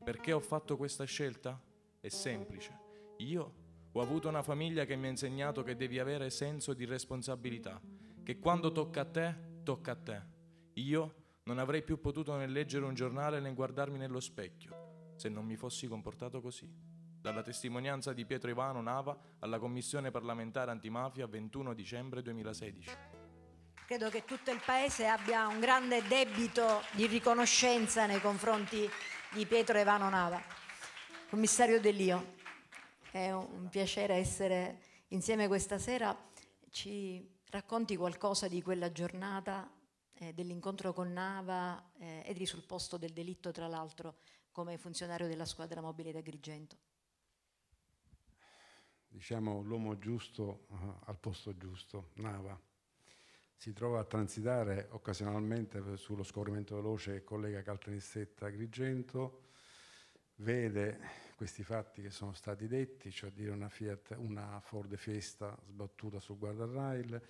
Perché ho fatto questa scelta? È semplice. Io ho avuto una famiglia che mi ha insegnato che devi avere senso di responsabilità, che quando tocca a te, tocca a te. Io non avrei più potuto né leggere un giornale né guardarmi nello specchio se non mi fossi comportato così dalla testimonianza di Pietro Ivano Nava alla Commissione parlamentare antimafia 21 dicembre 2016. Credo che tutto il Paese abbia un grande debito di riconoscenza nei confronti di Pietro Ivano Nava. Commissario Dell'Io, è un piacere essere insieme questa sera. Ci racconti qualcosa di quella giornata, eh, dell'incontro con Nava, eh, di sul posto del delitto tra l'altro come funzionario della squadra mobile d'Agrigento diciamo, l'uomo giusto uh, al posto giusto, Nava. Si trova a transitare occasionalmente sullo scorrimento veloce che collega Caltanissetta a Grigento, vede questi fatti che sono stati detti, cioè dire una, Fiat, una Ford Fiesta sbattuta sul guardarrail,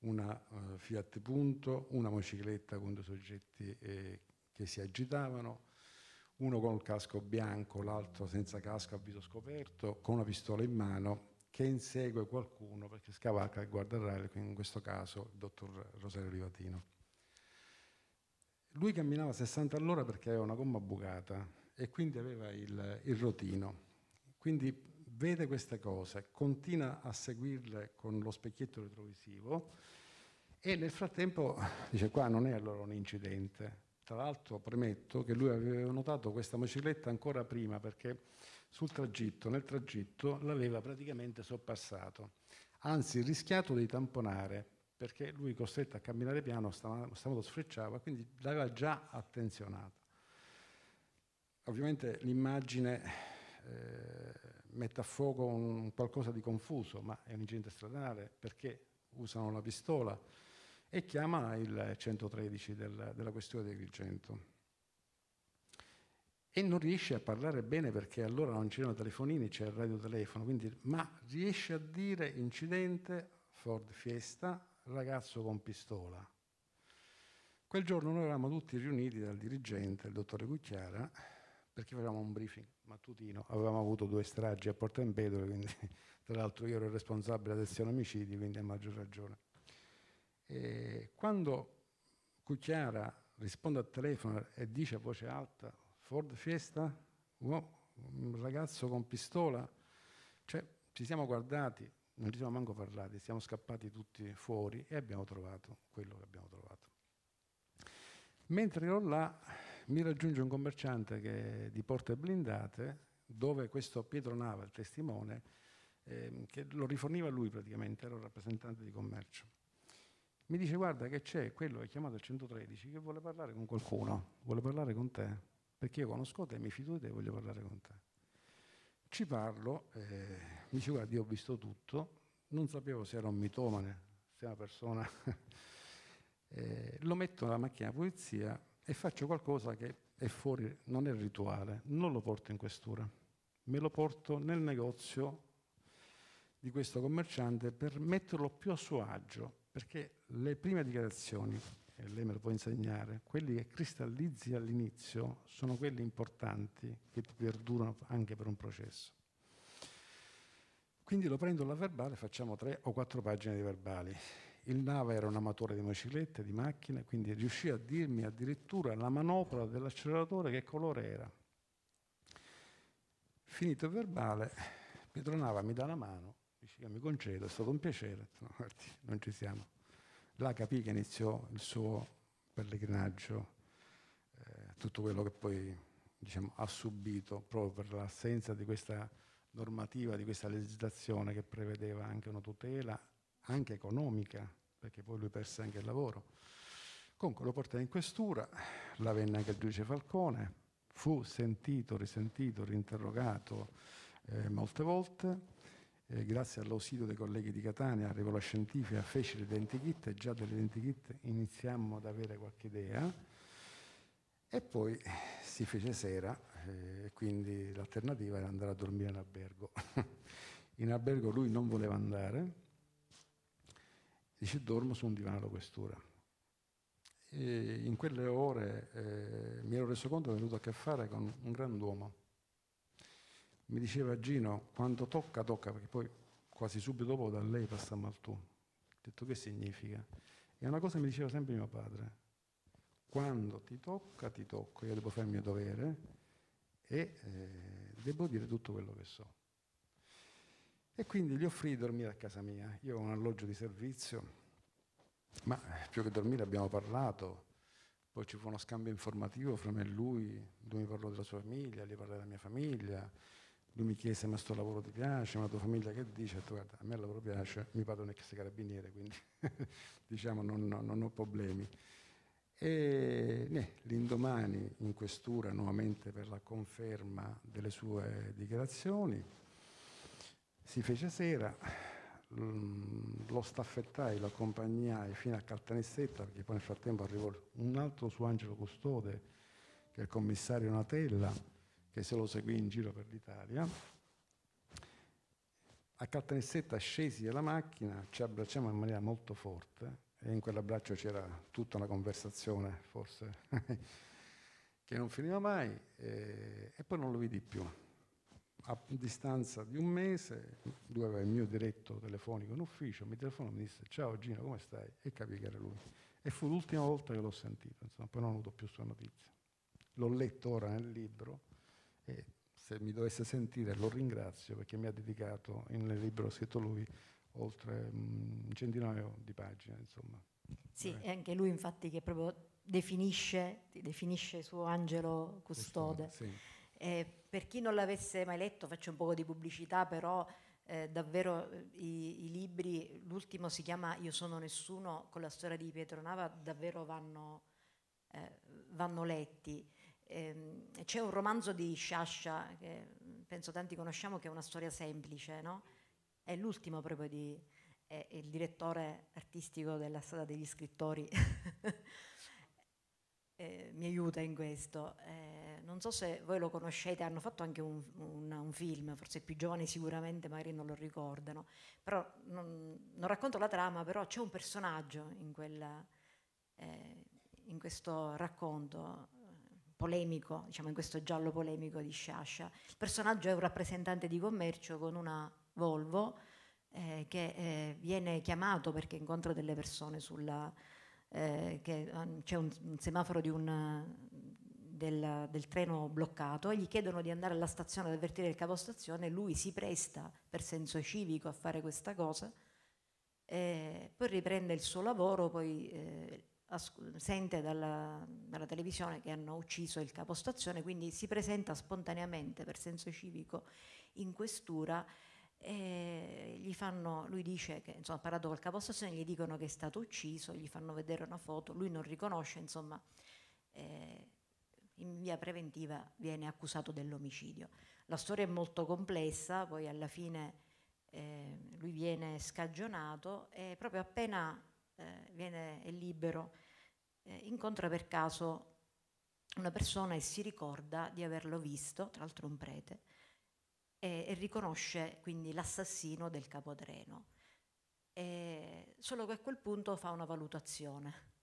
una uh, Fiat Punto, una motocicletta con due soggetti eh, che si agitavano, uno con il casco bianco, l'altro senza casco a viso scoperto, con una pistola in mano, che insegue qualcuno perché scavalca il guardarrail, in questo caso il dottor Rosario Rivatino. Lui camminava a 60 all'ora perché aveva una gomma bucata e quindi aveva il, il rotino. Quindi vede queste cose, continua a seguirle con lo specchietto retrovisivo e nel frattempo dice qua non è allora un incidente, tra l'altro premetto che lui aveva notato questa motocicletta ancora prima perché sul tragitto, nel tragitto l'aveva praticamente soppassato. anzi rischiato di tamponare perché lui costretto a camminare piano stavolta sfrecciava, quindi l'aveva già attenzionato. Ovviamente l'immagine eh, mette a fuoco un, qualcosa di confuso, ma è un incidente stradale perché usano la pistola, e chiama il 113 del, della questione di Agrigento. E non riesce a parlare bene perché allora non c'erano telefonini, c'era il radiotelefono, quindi, ma riesce a dire incidente, Ford Fiesta, ragazzo con pistola. Quel giorno noi eravamo tutti riuniti dal dirigente, il dottore Cucchiara, perché facevamo un briefing mattutino, avevamo avuto due stragi a Porto Empedole, quindi <laughs> tra l'altro io ero il responsabile della sezione omicidi, quindi a maggior ragione. E eh, quando Cucchiara risponde al telefono e dice a voce alta Ford Fiesta, wow, un ragazzo con pistola, cioè ci siamo guardati, non ci siamo manco parlati, siamo scappati tutti fuori e abbiamo trovato quello che abbiamo trovato. Mentre ero là mi raggiunge un commerciante che, di porte blindate dove questo Pietro Nava, il testimone, eh, che lo riforniva lui praticamente, era un rappresentante di commercio mi dice guarda che c'è quello che è chiamato il 113 che vuole parlare con qualcuno, vuole parlare con te, perché io conosco te, mi fido di te e voglio parlare con te. Ci parlo, eh, mi dice guarda io ho visto tutto, non sapevo se era un mitomane, se era una persona... <laughs> eh, lo metto nella macchina di pulizia e faccio qualcosa che è fuori, non è rituale, non lo porto in questura, me lo porto nel negozio di questo commerciante per metterlo più a suo agio perché le prime dichiarazioni, e lei me lo può insegnare, quelli che cristallizzi all'inizio sono quelli importanti che perdurano anche per un processo. Quindi lo prendo alla verbale, facciamo tre o quattro pagine di verbali. Il Nava era un amatore di motociclette, di macchine, quindi riuscì a dirmi addirittura la manopola dell'acceleratore che colore era. Finito il verbale, Pietro Nava mi dà la mano Dice, io mi concedo, è stato un piacere, <laughs> no, guardi, non ci siamo. Là capì che iniziò il suo pellegrinaggio, eh, tutto quello che poi diciamo, ha subito proprio per l'assenza di questa normativa, di questa legislazione che prevedeva anche una tutela, anche economica, perché poi lui perse anche il lavoro. Comunque lo portò in questura, la venne anche il giudice Falcone, fu sentito, risentito, rinterrogato eh, molte volte, eh, grazie all'ausilio dei colleghi di Catania, arrivò la Scientifica, fece le dentikit e già delle dentikit iniziammo ad avere qualche idea e poi si fece sera eh, e quindi l'alternativa era andare a dormire in albergo. <laughs> in albergo lui non voleva andare, dice dormo su un divano alla questura. E in quelle ore eh, mi ero reso conto che avevo avuto a che fare con un grand'uomo mi diceva Gino, quando tocca, tocca, perché poi quasi subito dopo da lei passiamo al tu. Ho detto che significa? E una cosa mi diceva sempre mio padre, quando ti tocca, ti tocco, io devo fare il mio dovere e eh, devo dire tutto quello che so. E quindi gli offrì di dormire a casa mia, io ho un alloggio di servizio, ma eh, più che dormire abbiamo parlato, poi ci fu uno scambio informativo fra me e lui, dove mi parlò della sua famiglia, gli parlò della mia famiglia, lui mi chiese ma sto lavoro ti piace, ma la tua famiglia che dice? Ho detto guarda, a me il lavoro piace, mio padre è un ex carabiniere, quindi <laughs> diciamo non, non, non, ho problemi. E né, l'indomani in questura nuovamente per la conferma delle sue dichiarazioni, si fece sera, lo staffettai, lo accompagnai fino a Caltanissetta, perché poi nel frattempo arrivò un altro suo angelo custode, che è il commissario Natella, che se lo seguì in giro per l'Italia. A Caltanissetta scesi dalla macchina, ci abbracciamo in maniera molto forte e in quell'abbraccio c'era tutta una conversazione, forse, <laughs> che non finiva mai e, e poi non lo vidi più. A distanza di un mese, lui aveva il mio diretto telefonico in ufficio, mi telefonò e mi disse ciao Gino, come stai? E capì che era lui. E fu l'ultima volta che l'ho sentito, insomma, poi non ho avuto più sua notizia. L'ho letto ora nel libro, e se mi dovesse sentire lo ringrazio perché mi ha dedicato nel libro scritto lui oltre mm, un centinaio di pagine insomma. Sì, eh. e anche lui infatti che proprio definisce, definisce il suo angelo custode. custode sì. eh, per chi non l'avesse mai letto faccio un po' di pubblicità però eh, davvero eh, i, i, libri, l'ultimo si chiama Io sono nessuno con la storia di Pietro Nava, davvero vanno, eh, vanno letti ehm, c'è un romanzo di Sciascia, che mm, penso tanti conosciamo, che è una storia semplice, no? È l'ultimo proprio di... È il direttore artistico della strada degli scrittori <laughs> eh, mi aiuta in questo. Eh, non so se voi lo conoscete, hanno fatto anche un, un, un film, forse i più giovani sicuramente magari non lo ricordano, però non, non racconto la trama, però c'è un personaggio in, quella, eh, in questo racconto polemico, diciamo in questo giallo polemico di Sciascia. Il personaggio è un rappresentante di commercio con una Volvo eh, che eh, viene chiamato perché incontra delle persone sulla... Eh, che, ehm, c'è un, un semaforo un, del, del, treno bloccato e gli chiedono di andare alla stazione ad avvertire il capostazione, lui si presta per senso civico a fare questa cosa, eh, poi riprende il suo lavoro, poi eh, sente dalla, dalla, televisione che hanno ucciso il capostazione, quindi si presenta spontaneamente per senso civico in questura e gli fanno, lui dice che, insomma, ha parlato col capostazione, gli dicono che è stato ucciso, gli fanno vedere una foto, lui non riconosce, insomma, eh, in via preventiva viene accusato dell'omicidio. La storia è molto complessa, poi alla fine eh, lui viene scagionato e proprio appena eh, viene, è libero, eh, incontra per caso una persona e si ricorda di averlo visto, tra l'altro un prete, e, e riconosce quindi l'assassino del capotreno. E solo che a quel punto fa una valutazione.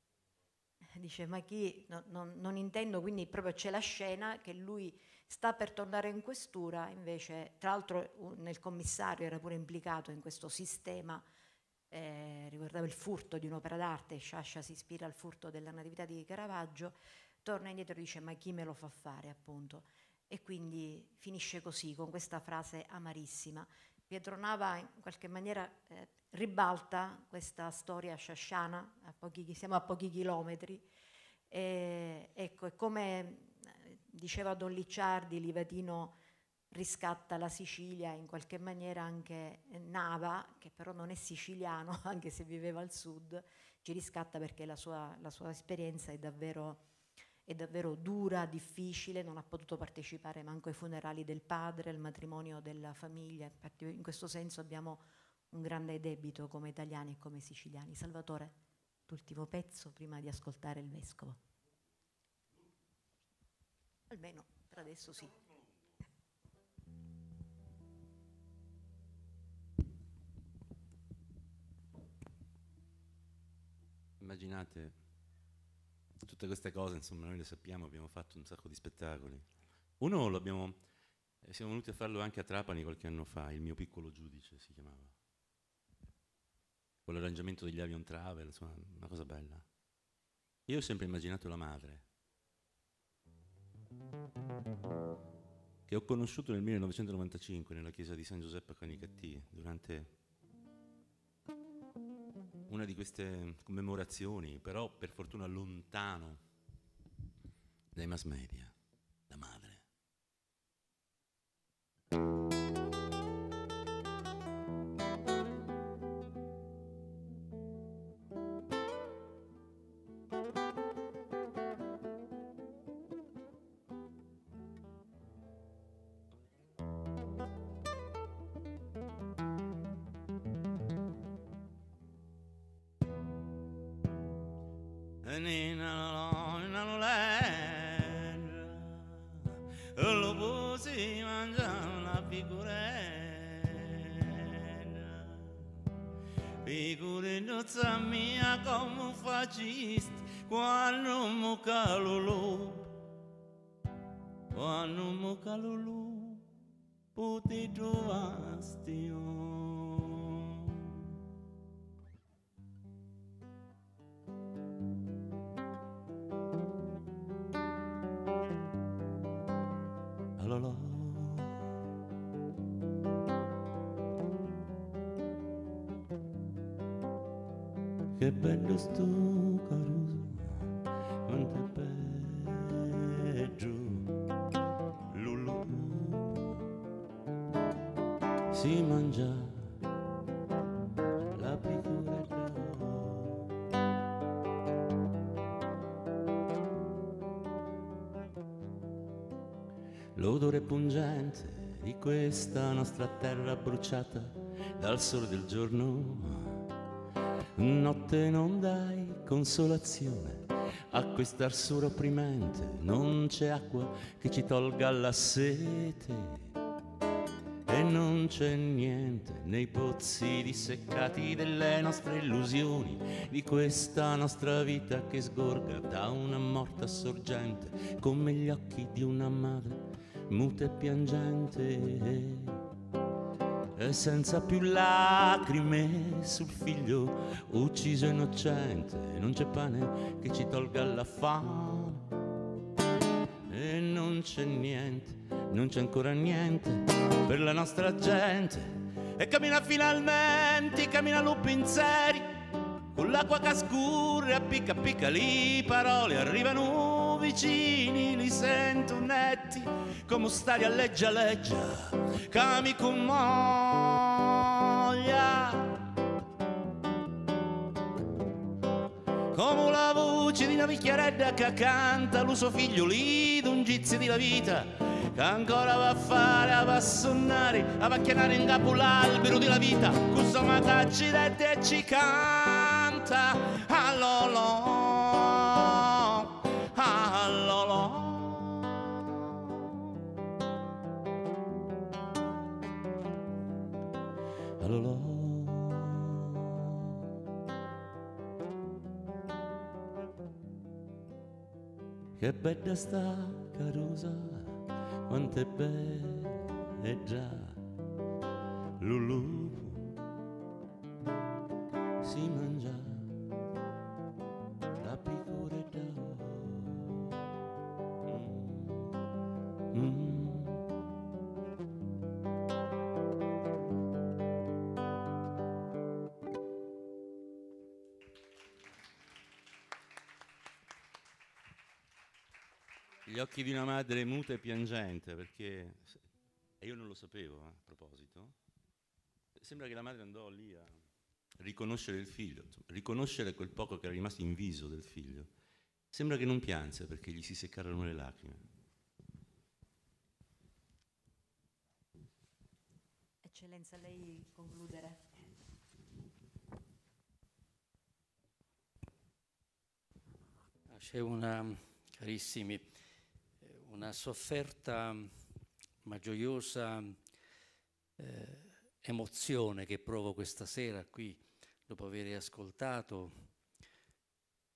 <laughs> Dice, ma chi, no, no, non intendo, quindi proprio c'è la scena che lui sta per tornare in questura, invece, tra l'altro nel commissario era pure implicato in questo sistema eh, riguardava il furto di un'opera d'arte, Sciascia si ispira al furto della Natività di Caravaggio, torna indietro e dice ma chi me lo fa fare appunto. E quindi finisce così, con questa frase amarissima. Pietro Nava in qualche maniera eh, ribalta questa storia sciasciana, a pochi, siamo a pochi chilometri. E, ecco, è come eh, diceva Don Licciardi, Livatino riscatta la Sicilia, in qualche maniera anche Nava, che però non è siciliano, <laughs> anche se viveva al sud, ci riscatta perché la sua, la sua esperienza è davvero, è davvero, dura, difficile, non ha potuto partecipare manco ai funerali del padre, al matrimonio della famiglia, in questo senso abbiamo un grande debito come italiani e come siciliani. Salvatore, l'ultimo pezzo prima di ascoltare il vescovo. Almeno per adesso sì. immaginate tutte queste cose, insomma, noi le sappiamo, abbiamo fatto un sacco di spettacoli. Uno lo abbiamo, eh, siamo venuti a farlo anche a Trapani qualche anno fa, il mio piccolo giudice si chiamava, con l'arrangiamento degli avion travel, insomma, una cosa bella. Io ho sempre immaginato la madre, che ho conosciuto nel 1995 nella chiesa di San Giuseppe a Canicattì, durante una di queste commemorazioni, però per fortuna lontano dai mass media. lo posi mangiare la Figura figurella mia come facisti quando mo calolo quando mo calolo potete nostra terra bruciata dal sole del giorno. Notte non dai consolazione a quest'arsura opprimente, non c'è acqua che ci tolga la sete. E non c'è niente nei pozzi disseccati delle nostre illusioni, di questa nostra vita che sgorga da una morta sorgente, come gli occhi di una madre muta e piangente senza più lacrime sul figlio ucciso innocente, non c'è pane che ci tolga la fame e non c'è niente, non c'è ancora niente per la nostra gente e cammina finalmente, cammina lupo in serie con l'acqua che scurre, a picca picca lì parole arrivano vicini li sento netti come stare a leggia leggia cami con moglia come la voce di una vecchiarella che canta lo l'uso figliolino un gizio di la vita che ancora va a fare, va a va a pacchianare in capo l'albero della vita, questo matacci e ci canta, allolò. alone. Che bella sta Carusa, quanto è bella è già Lulu si mangia gli occhi di una madre muta e piangente, perché, e io non lo sapevo eh, a proposito, sembra che la madre andò lì a riconoscere il figlio, riconoscere quel poco che era rimasto in viso del figlio. Sembra che non pianse perché gli si seccarono le lacrime. Eccellenza, lei concludere. C'è una, carissimi, una sofferta mm, ma gioiosa eh, emozione che provo questa sera qui dopo aver ascoltato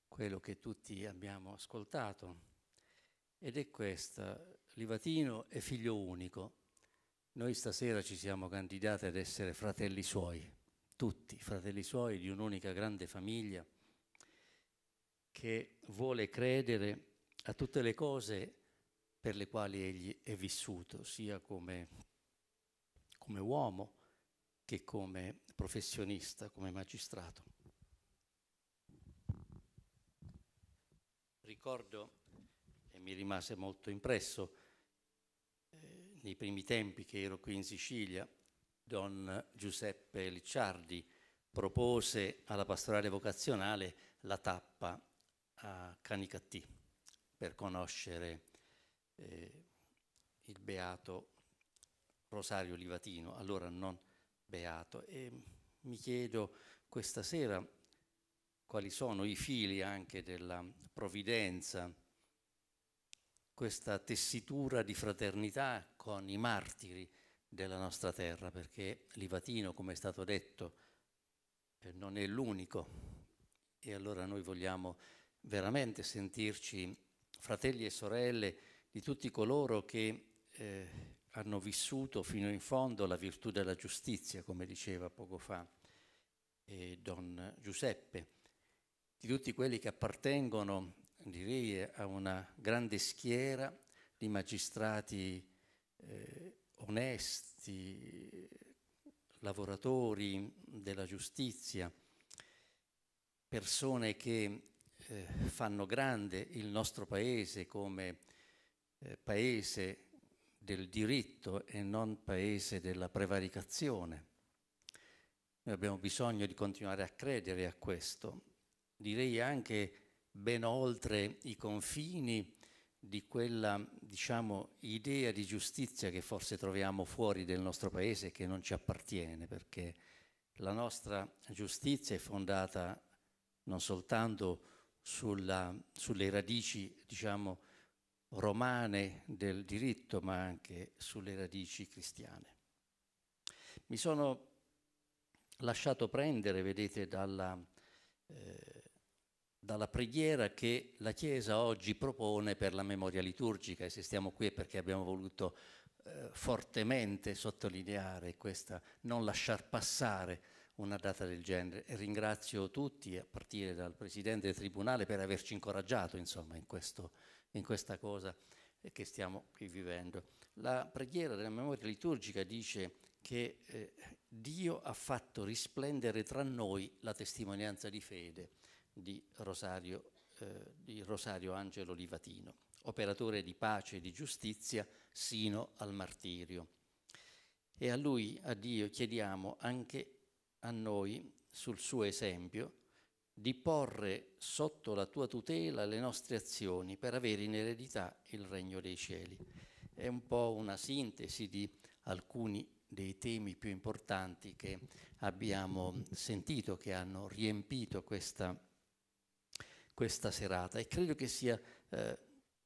quello che tutti abbiamo ascoltato ed è questa, Livatino è figlio unico, noi stasera ci siamo candidati ad essere fratelli suoi, tutti fratelli suoi di un'unica grande famiglia che vuole credere a tutte le cose che per le quali egli è vissuto, sia come, come uomo che come professionista, come magistrato. Ricordo, e mi rimase molto impresso, eh, nei primi tempi che ero qui in Sicilia, Don Giuseppe Licciardi propose alla pastorale vocazionale la tappa a Canicattì per conoscere eh, il beato Rosario Livatino, allora non beato. E mi chiedo questa sera quali sono i fili anche della provvidenza, questa tessitura di fraternità con i martiri della nostra terra, perché Livatino, come è stato detto, eh, non è l'unico e allora noi vogliamo veramente sentirci fratelli e sorelle di tutti coloro che eh, hanno vissuto fino in fondo la virtù della giustizia, come diceva poco fa eh, Don Giuseppe, di tutti quelli che appartengono, direi, a una grande schiera di magistrati eh, onesti, lavoratori della giustizia, persone che eh, fanno grande il nostro paese come eh, paese del diritto e non paese della prevaricazione. Noi abbiamo bisogno di continuare a credere a questo, direi anche ben oltre i confini di quella diciamo, idea di giustizia che forse troviamo fuori del nostro paese e che non ci appartiene, perché la nostra giustizia è fondata non soltanto sulla, sulle radici diciamo, romane del diritto, ma anche sulle radici cristiane. Mi sono lasciato prendere, vedete, dalla, eh, dalla preghiera che la Chiesa oggi propone per la memoria liturgica e se stiamo qui è perché abbiamo voluto eh, fortemente sottolineare questa, non lasciar passare una data del genere. E ringrazio tutti, a partire dal Presidente del Tribunale, per averci incoraggiato insomma, in questo in questa cosa che stiamo qui vivendo. La preghiera della memoria liturgica dice che eh, Dio ha fatto risplendere tra noi la testimonianza di fede di Rosario, eh, di Rosario Angelo Livatino, operatore di pace e di giustizia sino al martirio. E a lui, a Dio, chiediamo anche a noi, sul suo esempio, di porre sotto la tua tutela le nostre azioni per avere in eredità il regno dei cieli. È un po' una sintesi di alcuni dei temi più importanti che abbiamo sentito, che hanno riempito questa, questa serata e credo che sia eh,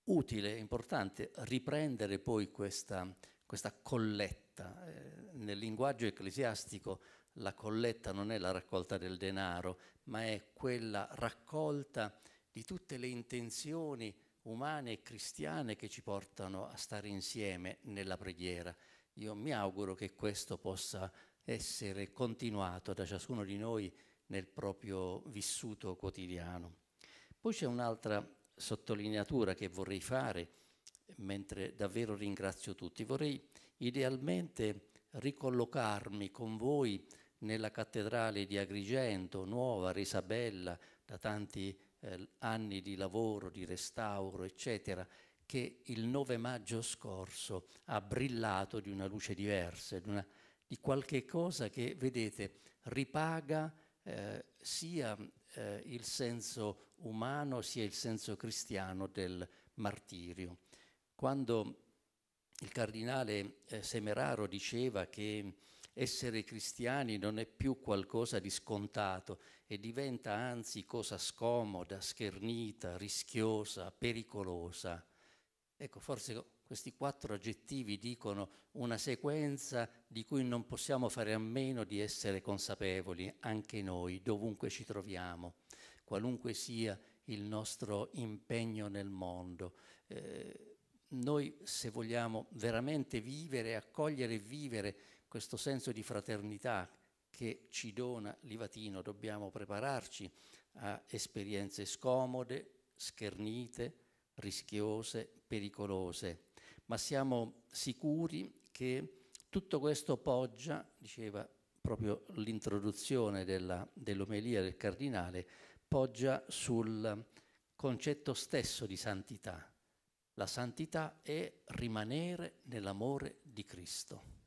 utile, importante riprendere poi questa, questa colletta. Eh, nel linguaggio ecclesiastico la colletta non è la raccolta del denaro, ma è quella raccolta di tutte le intenzioni umane e cristiane che ci portano a stare insieme nella preghiera. Io mi auguro che questo possa essere continuato da ciascuno di noi nel proprio vissuto quotidiano. Poi c'è un'altra sottolineatura che vorrei fare, mentre davvero ringrazio tutti. Vorrei idealmente ricollocarmi con voi nella cattedrale di Agrigento, nuova, resa bella da tanti eh, anni di lavoro, di restauro, eccetera, che il 9 maggio scorso ha brillato di una luce diversa, di, una, di qualche cosa che, vedete, ripaga eh, sia eh, il senso umano sia il senso cristiano del martirio. Quando il cardinale eh, Semeraro diceva che essere cristiani non è più qualcosa di scontato e diventa anzi cosa scomoda, schernita, rischiosa, pericolosa. Ecco, forse questi quattro aggettivi dicono una sequenza di cui non possiamo fare a meno di essere consapevoli anche noi, dovunque ci troviamo, qualunque sia il nostro impegno nel mondo. Eh, noi se vogliamo veramente vivere, accogliere e vivere questo senso di fraternità che ci dona Livatino, dobbiamo prepararci a esperienze scomode, schernite, rischiose, pericolose, ma siamo sicuri che tutto questo poggia, diceva proprio l'introduzione dell'omelia dell del cardinale, poggia sul concetto stesso di santità. La santità è rimanere nell'amore di Cristo.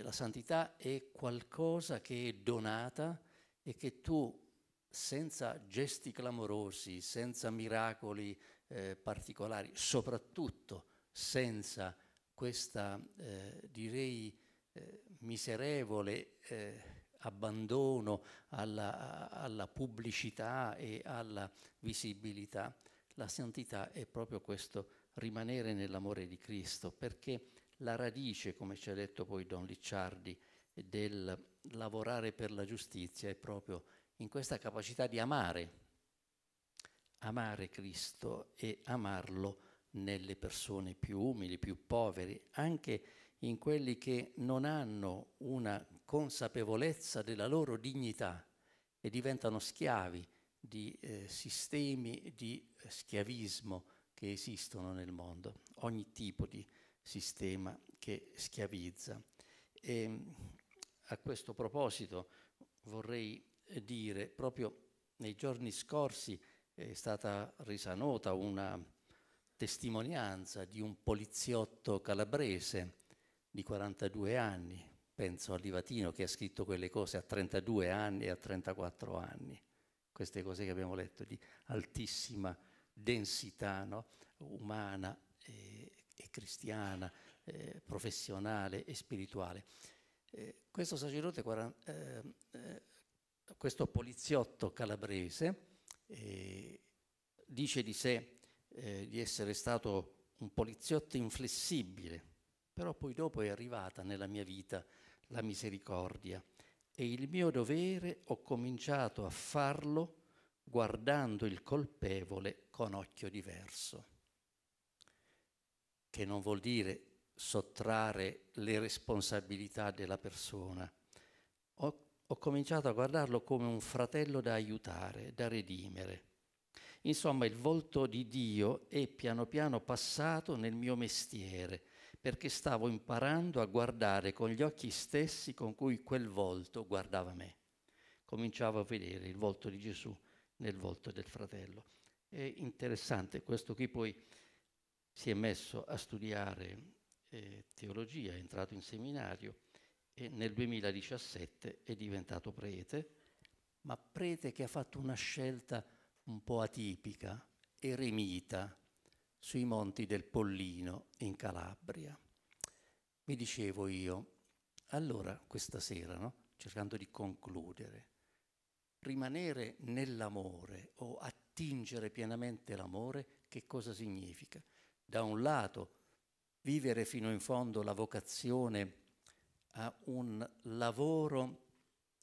La santità è qualcosa che è donata e che tu, senza gesti clamorosi, senza miracoli eh, particolari, soprattutto senza questa, eh, direi, eh, miserevole eh, abbandono alla, alla pubblicità e alla visibilità, la santità è proprio questo rimanere nell'amore di Cristo, perché la radice, come ci ha detto poi Don Licciardi, del lavorare per la giustizia è proprio in questa capacità di amare, amare Cristo e amarlo nelle persone più umili, più poveri, anche in quelli che non hanno una consapevolezza della loro dignità e diventano schiavi di eh, sistemi di schiavismo che esistono nel mondo, ogni tipo di sistema che schiavizza. E a questo proposito vorrei dire, proprio nei giorni scorsi è stata resa nota una testimonianza di un poliziotto calabrese di 42 anni, penso a Livatino che ha scritto quelle cose a 32 anni e a 34 anni, queste cose che abbiamo letto di altissima densità no? umana cristiana, eh, professionale e spirituale. Eh, questo sacerdote, eh, eh, questo poliziotto calabrese, eh, dice di sé di essere stato un poliziotto inflessibile, però poi dopo è arrivata nella mia vita la misericordia e il mio dovere ho cominciato a farlo guardando il colpevole con occhio diverso che non vuol dire sottrarre le responsabilità della persona. Ho, ho, cominciato a guardarlo come un fratello da aiutare, da redimere. Insomma, il volto di Dio è piano piano passato nel mio mestiere, perché stavo imparando a guardare con gli occhi stessi con cui quel volto guardava me. Cominciavo a vedere il volto di Gesù nel volto del fratello. È interessante questo qui poi si è messo a studiare eh, teologia, è entrato in seminario e nel 2017 è diventato prete, ma prete che ha fatto una scelta un po' atipica, eremita, sui monti del Pollino in Calabria. Mi dicevo io, allora questa sera, no? cercando di concludere, rimanere nell'amore o attingere pienamente l'amore, che cosa significa? da un lato vivere fino in fondo la vocazione a un lavoro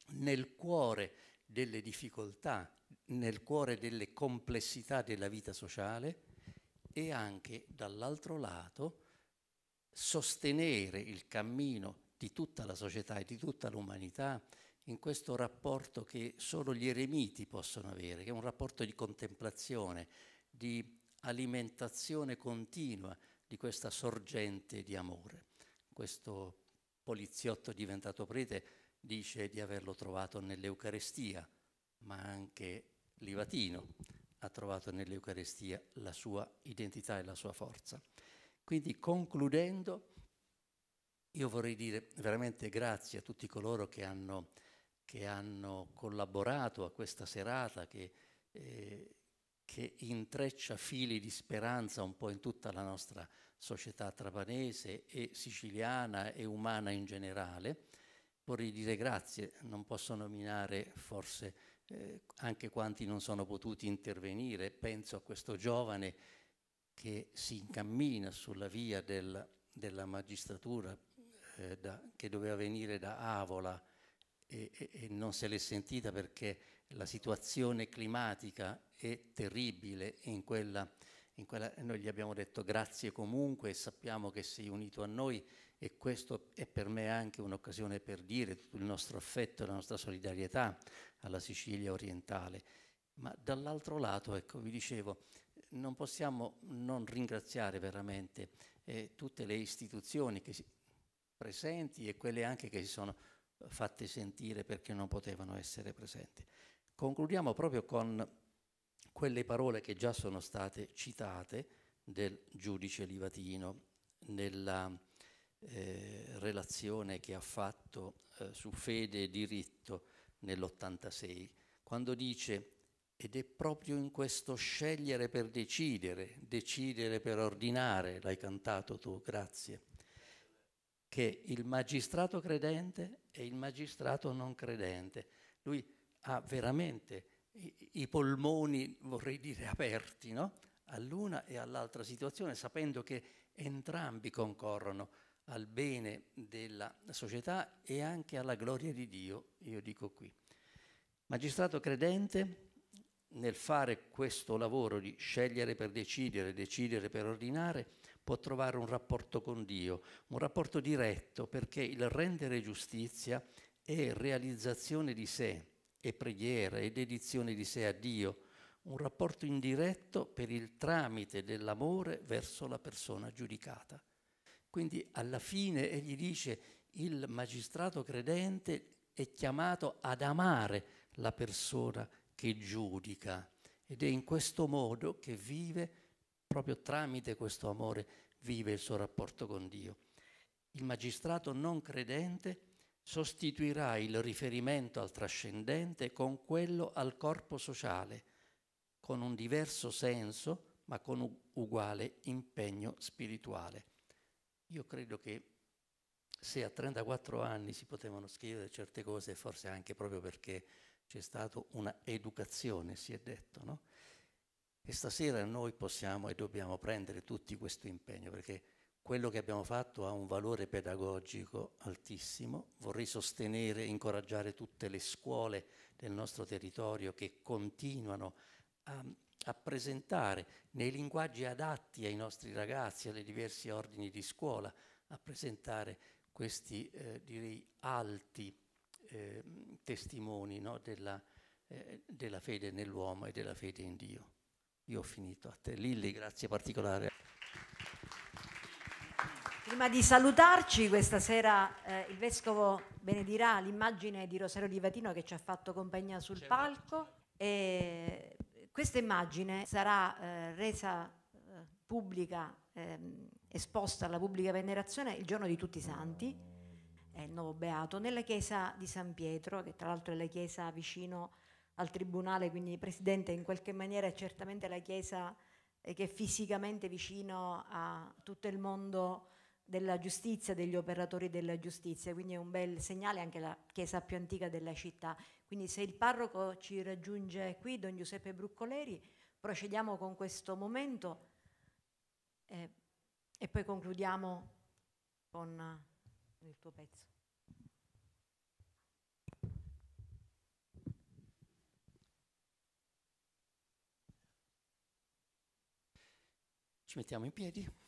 nel cuore delle difficoltà, nel cuore delle complessità della vita sociale e anche dall'altro lato sostenere il cammino di tutta la società e di tutta l'umanità in questo rapporto che solo gli eremiti possono avere, che è un rapporto di contemplazione, di alimentazione continua di questa sorgente di amore. Questo poliziotto diventato prete dice di averlo trovato nell'Eucarestia, ma anche Livatino ha trovato nell'Eucarestia la sua identità e la sua forza. Quindi concludendo, io vorrei dire veramente grazie a tutti coloro che hanno, che hanno collaborato a questa serata, che eh, che intreccia fili di speranza un po' in tutta la nostra società trapanese e siciliana e umana in generale. Vorrei dire grazie, non posso nominare forse eh, anche quanti non sono potuti intervenire, penso a questo giovane che si incammina sulla via del, della magistratura eh, da, che doveva venire da Avola e, e, e non se l'è sentita perché la situazione climatica è terribile in quella, in quella, noi gli abbiamo detto grazie comunque e sappiamo che sei unito a noi e questo è per me anche un'occasione per dire tutto il nostro affetto e la nostra solidarietà alla Sicilia orientale. Ma dall'altro lato, ecco, vi dicevo, non possiamo non ringraziare veramente eh, tutte le istituzioni che si, presenti e quelle anche che si sono fatte sentire perché non potevano essere presenti. Concludiamo proprio con quelle parole che già sono state citate del giudice Livatino nella eh, relazione che ha fatto eh, su fede e diritto nell'86, quando dice ed è proprio in questo scegliere per decidere, decidere per ordinare, l'hai cantato tu, grazie, che il magistrato credente e il magistrato non credente. Lui ha veramente i, polmoni, vorrei dire, aperti no? all'una e all'altra situazione, sapendo che entrambi concorrono al bene della società e anche alla gloria di Dio, io dico qui. Magistrato credente, nel fare questo lavoro di scegliere per decidere, decidere per ordinare, può trovare un rapporto con Dio, un rapporto diretto, perché il rendere giustizia è realizzazione di sé, e preghiera e dedizione di sé a Dio, un rapporto indiretto per il tramite dell'amore verso la persona giudicata. Quindi alla fine egli dice il magistrato credente è chiamato ad amare la persona che giudica ed è in questo modo che vive, proprio tramite questo amore, vive il suo rapporto con Dio. Il magistrato non credente è sostituirà il riferimento al trascendente con quello al corpo sociale, con un diverso senso ma con uguale impegno spirituale. Io credo che se a 34 anni si potevano scrivere certe cose, forse anche proprio perché c'è stata una educazione, si è detto, no? E stasera noi possiamo e dobbiamo prendere tutti questo impegno, perché quello che abbiamo fatto ha un valore pedagogico altissimo, vorrei sostenere e incoraggiare tutte le scuole del nostro territorio che continuano a, a presentare nei linguaggi adatti ai nostri ragazzi, alle diversi ordini di scuola, a presentare questi eh, direi alti eh, testimoni no, della, eh, della fede nell'uomo e della fede in Dio. Io ho finito a te, Lilli, grazie particolare. Prima di salutarci, questa sera eh, il Vescovo benedirà l'immagine di Rosario Di Vatino che ci ha fatto compagnia sul c'è palco e questa immagine sarà eh, resa eh, pubblica, ehm, esposta alla pubblica venerazione il giorno di tutti i santi, è il nuovo beato, nella chiesa di San Pietro, che tra l'altro è la chiesa vicino al tribunale, quindi Presidente in qualche maniera è certamente la chiesa eh, che è fisicamente vicino a tutto il mondo della giustizia, degli operatori della giustizia, quindi è un bel segnale anche la chiesa più antica della città. Quindi se il parroco ci raggiunge qui, Don Giuseppe Bruccoleri, procediamo con questo momento eh, e poi concludiamo con il tuo pezzo. Ci mettiamo in piedi.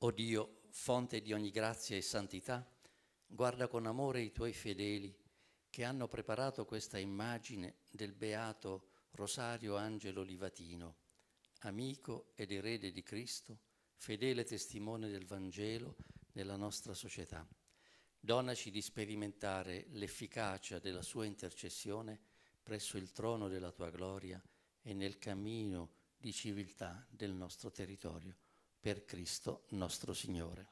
O Dio, fonte di ogni grazia e santità, guarda con amore i tuoi fedeli che hanno preparato questa immagine del beato Rosario Angelo Livatino, amico ed erede di Cristo, fedele testimone del Vangelo nella nostra società. Donaci di sperimentare l'efficacia della sua intercessione presso il trono della tua gloria e nel cammino di civiltà del nostro territorio per Cristo nostro Signore.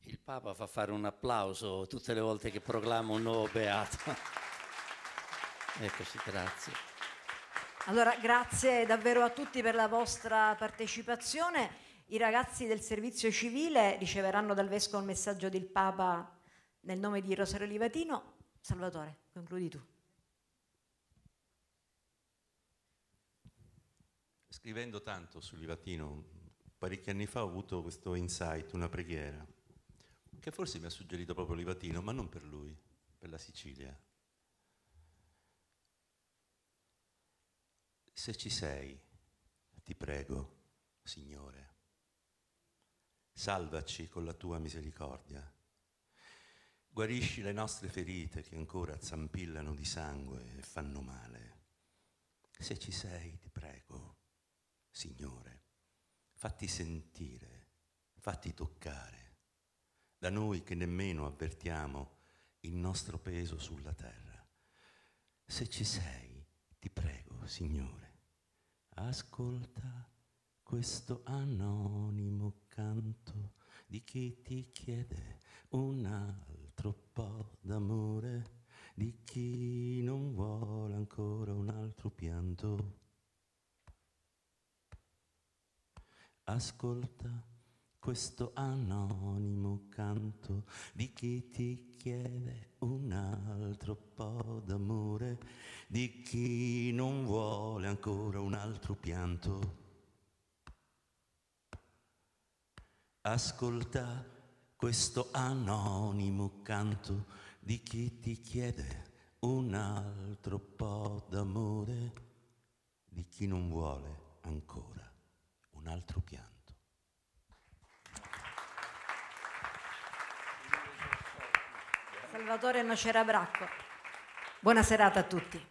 Il Papa fa fare un applauso tutte le volte che proclamo un nuovo beato. <laughs> Eccoci, grazie. Allora, grazie davvero a tutti per la vostra partecipazione. I ragazzi del servizio civile riceveranno dal Vescovo un messaggio del Papa nel nome di Rosario Livatino. Salvatore, concludi tu. Scrivendo tanto su Livatino, parecchi anni fa ho avuto questo insight, una preghiera, che forse mi ha suggerito proprio Livatino, ma non per lui, per la Sicilia. Se ci sei, ti prego, Signore, salvaci con la tua misericordia. Guarisci le nostre ferite che ancora zampillano di sangue e fanno male. Se ci sei, ti prego, Signore, fatti sentire, fatti toccare, da noi che nemmeno avvertiamo il nostro peso sulla terra. Se ci sei, ti prego, Signore, ascolta questo anonimo canto di chi ti chiede un altro po' d'amore, di chi non vuole ancora un altro pianto. Ascolta questo anonimo canto di chi ti chiede un altro po' d'amore, di chi non vuole ancora un altro pianto. Ascolta questo anonimo canto di chi ti chiede un altro po' d'amore, di chi non vuole ancora un altro pianto. Salvatore Nocera Buona serata a tutti.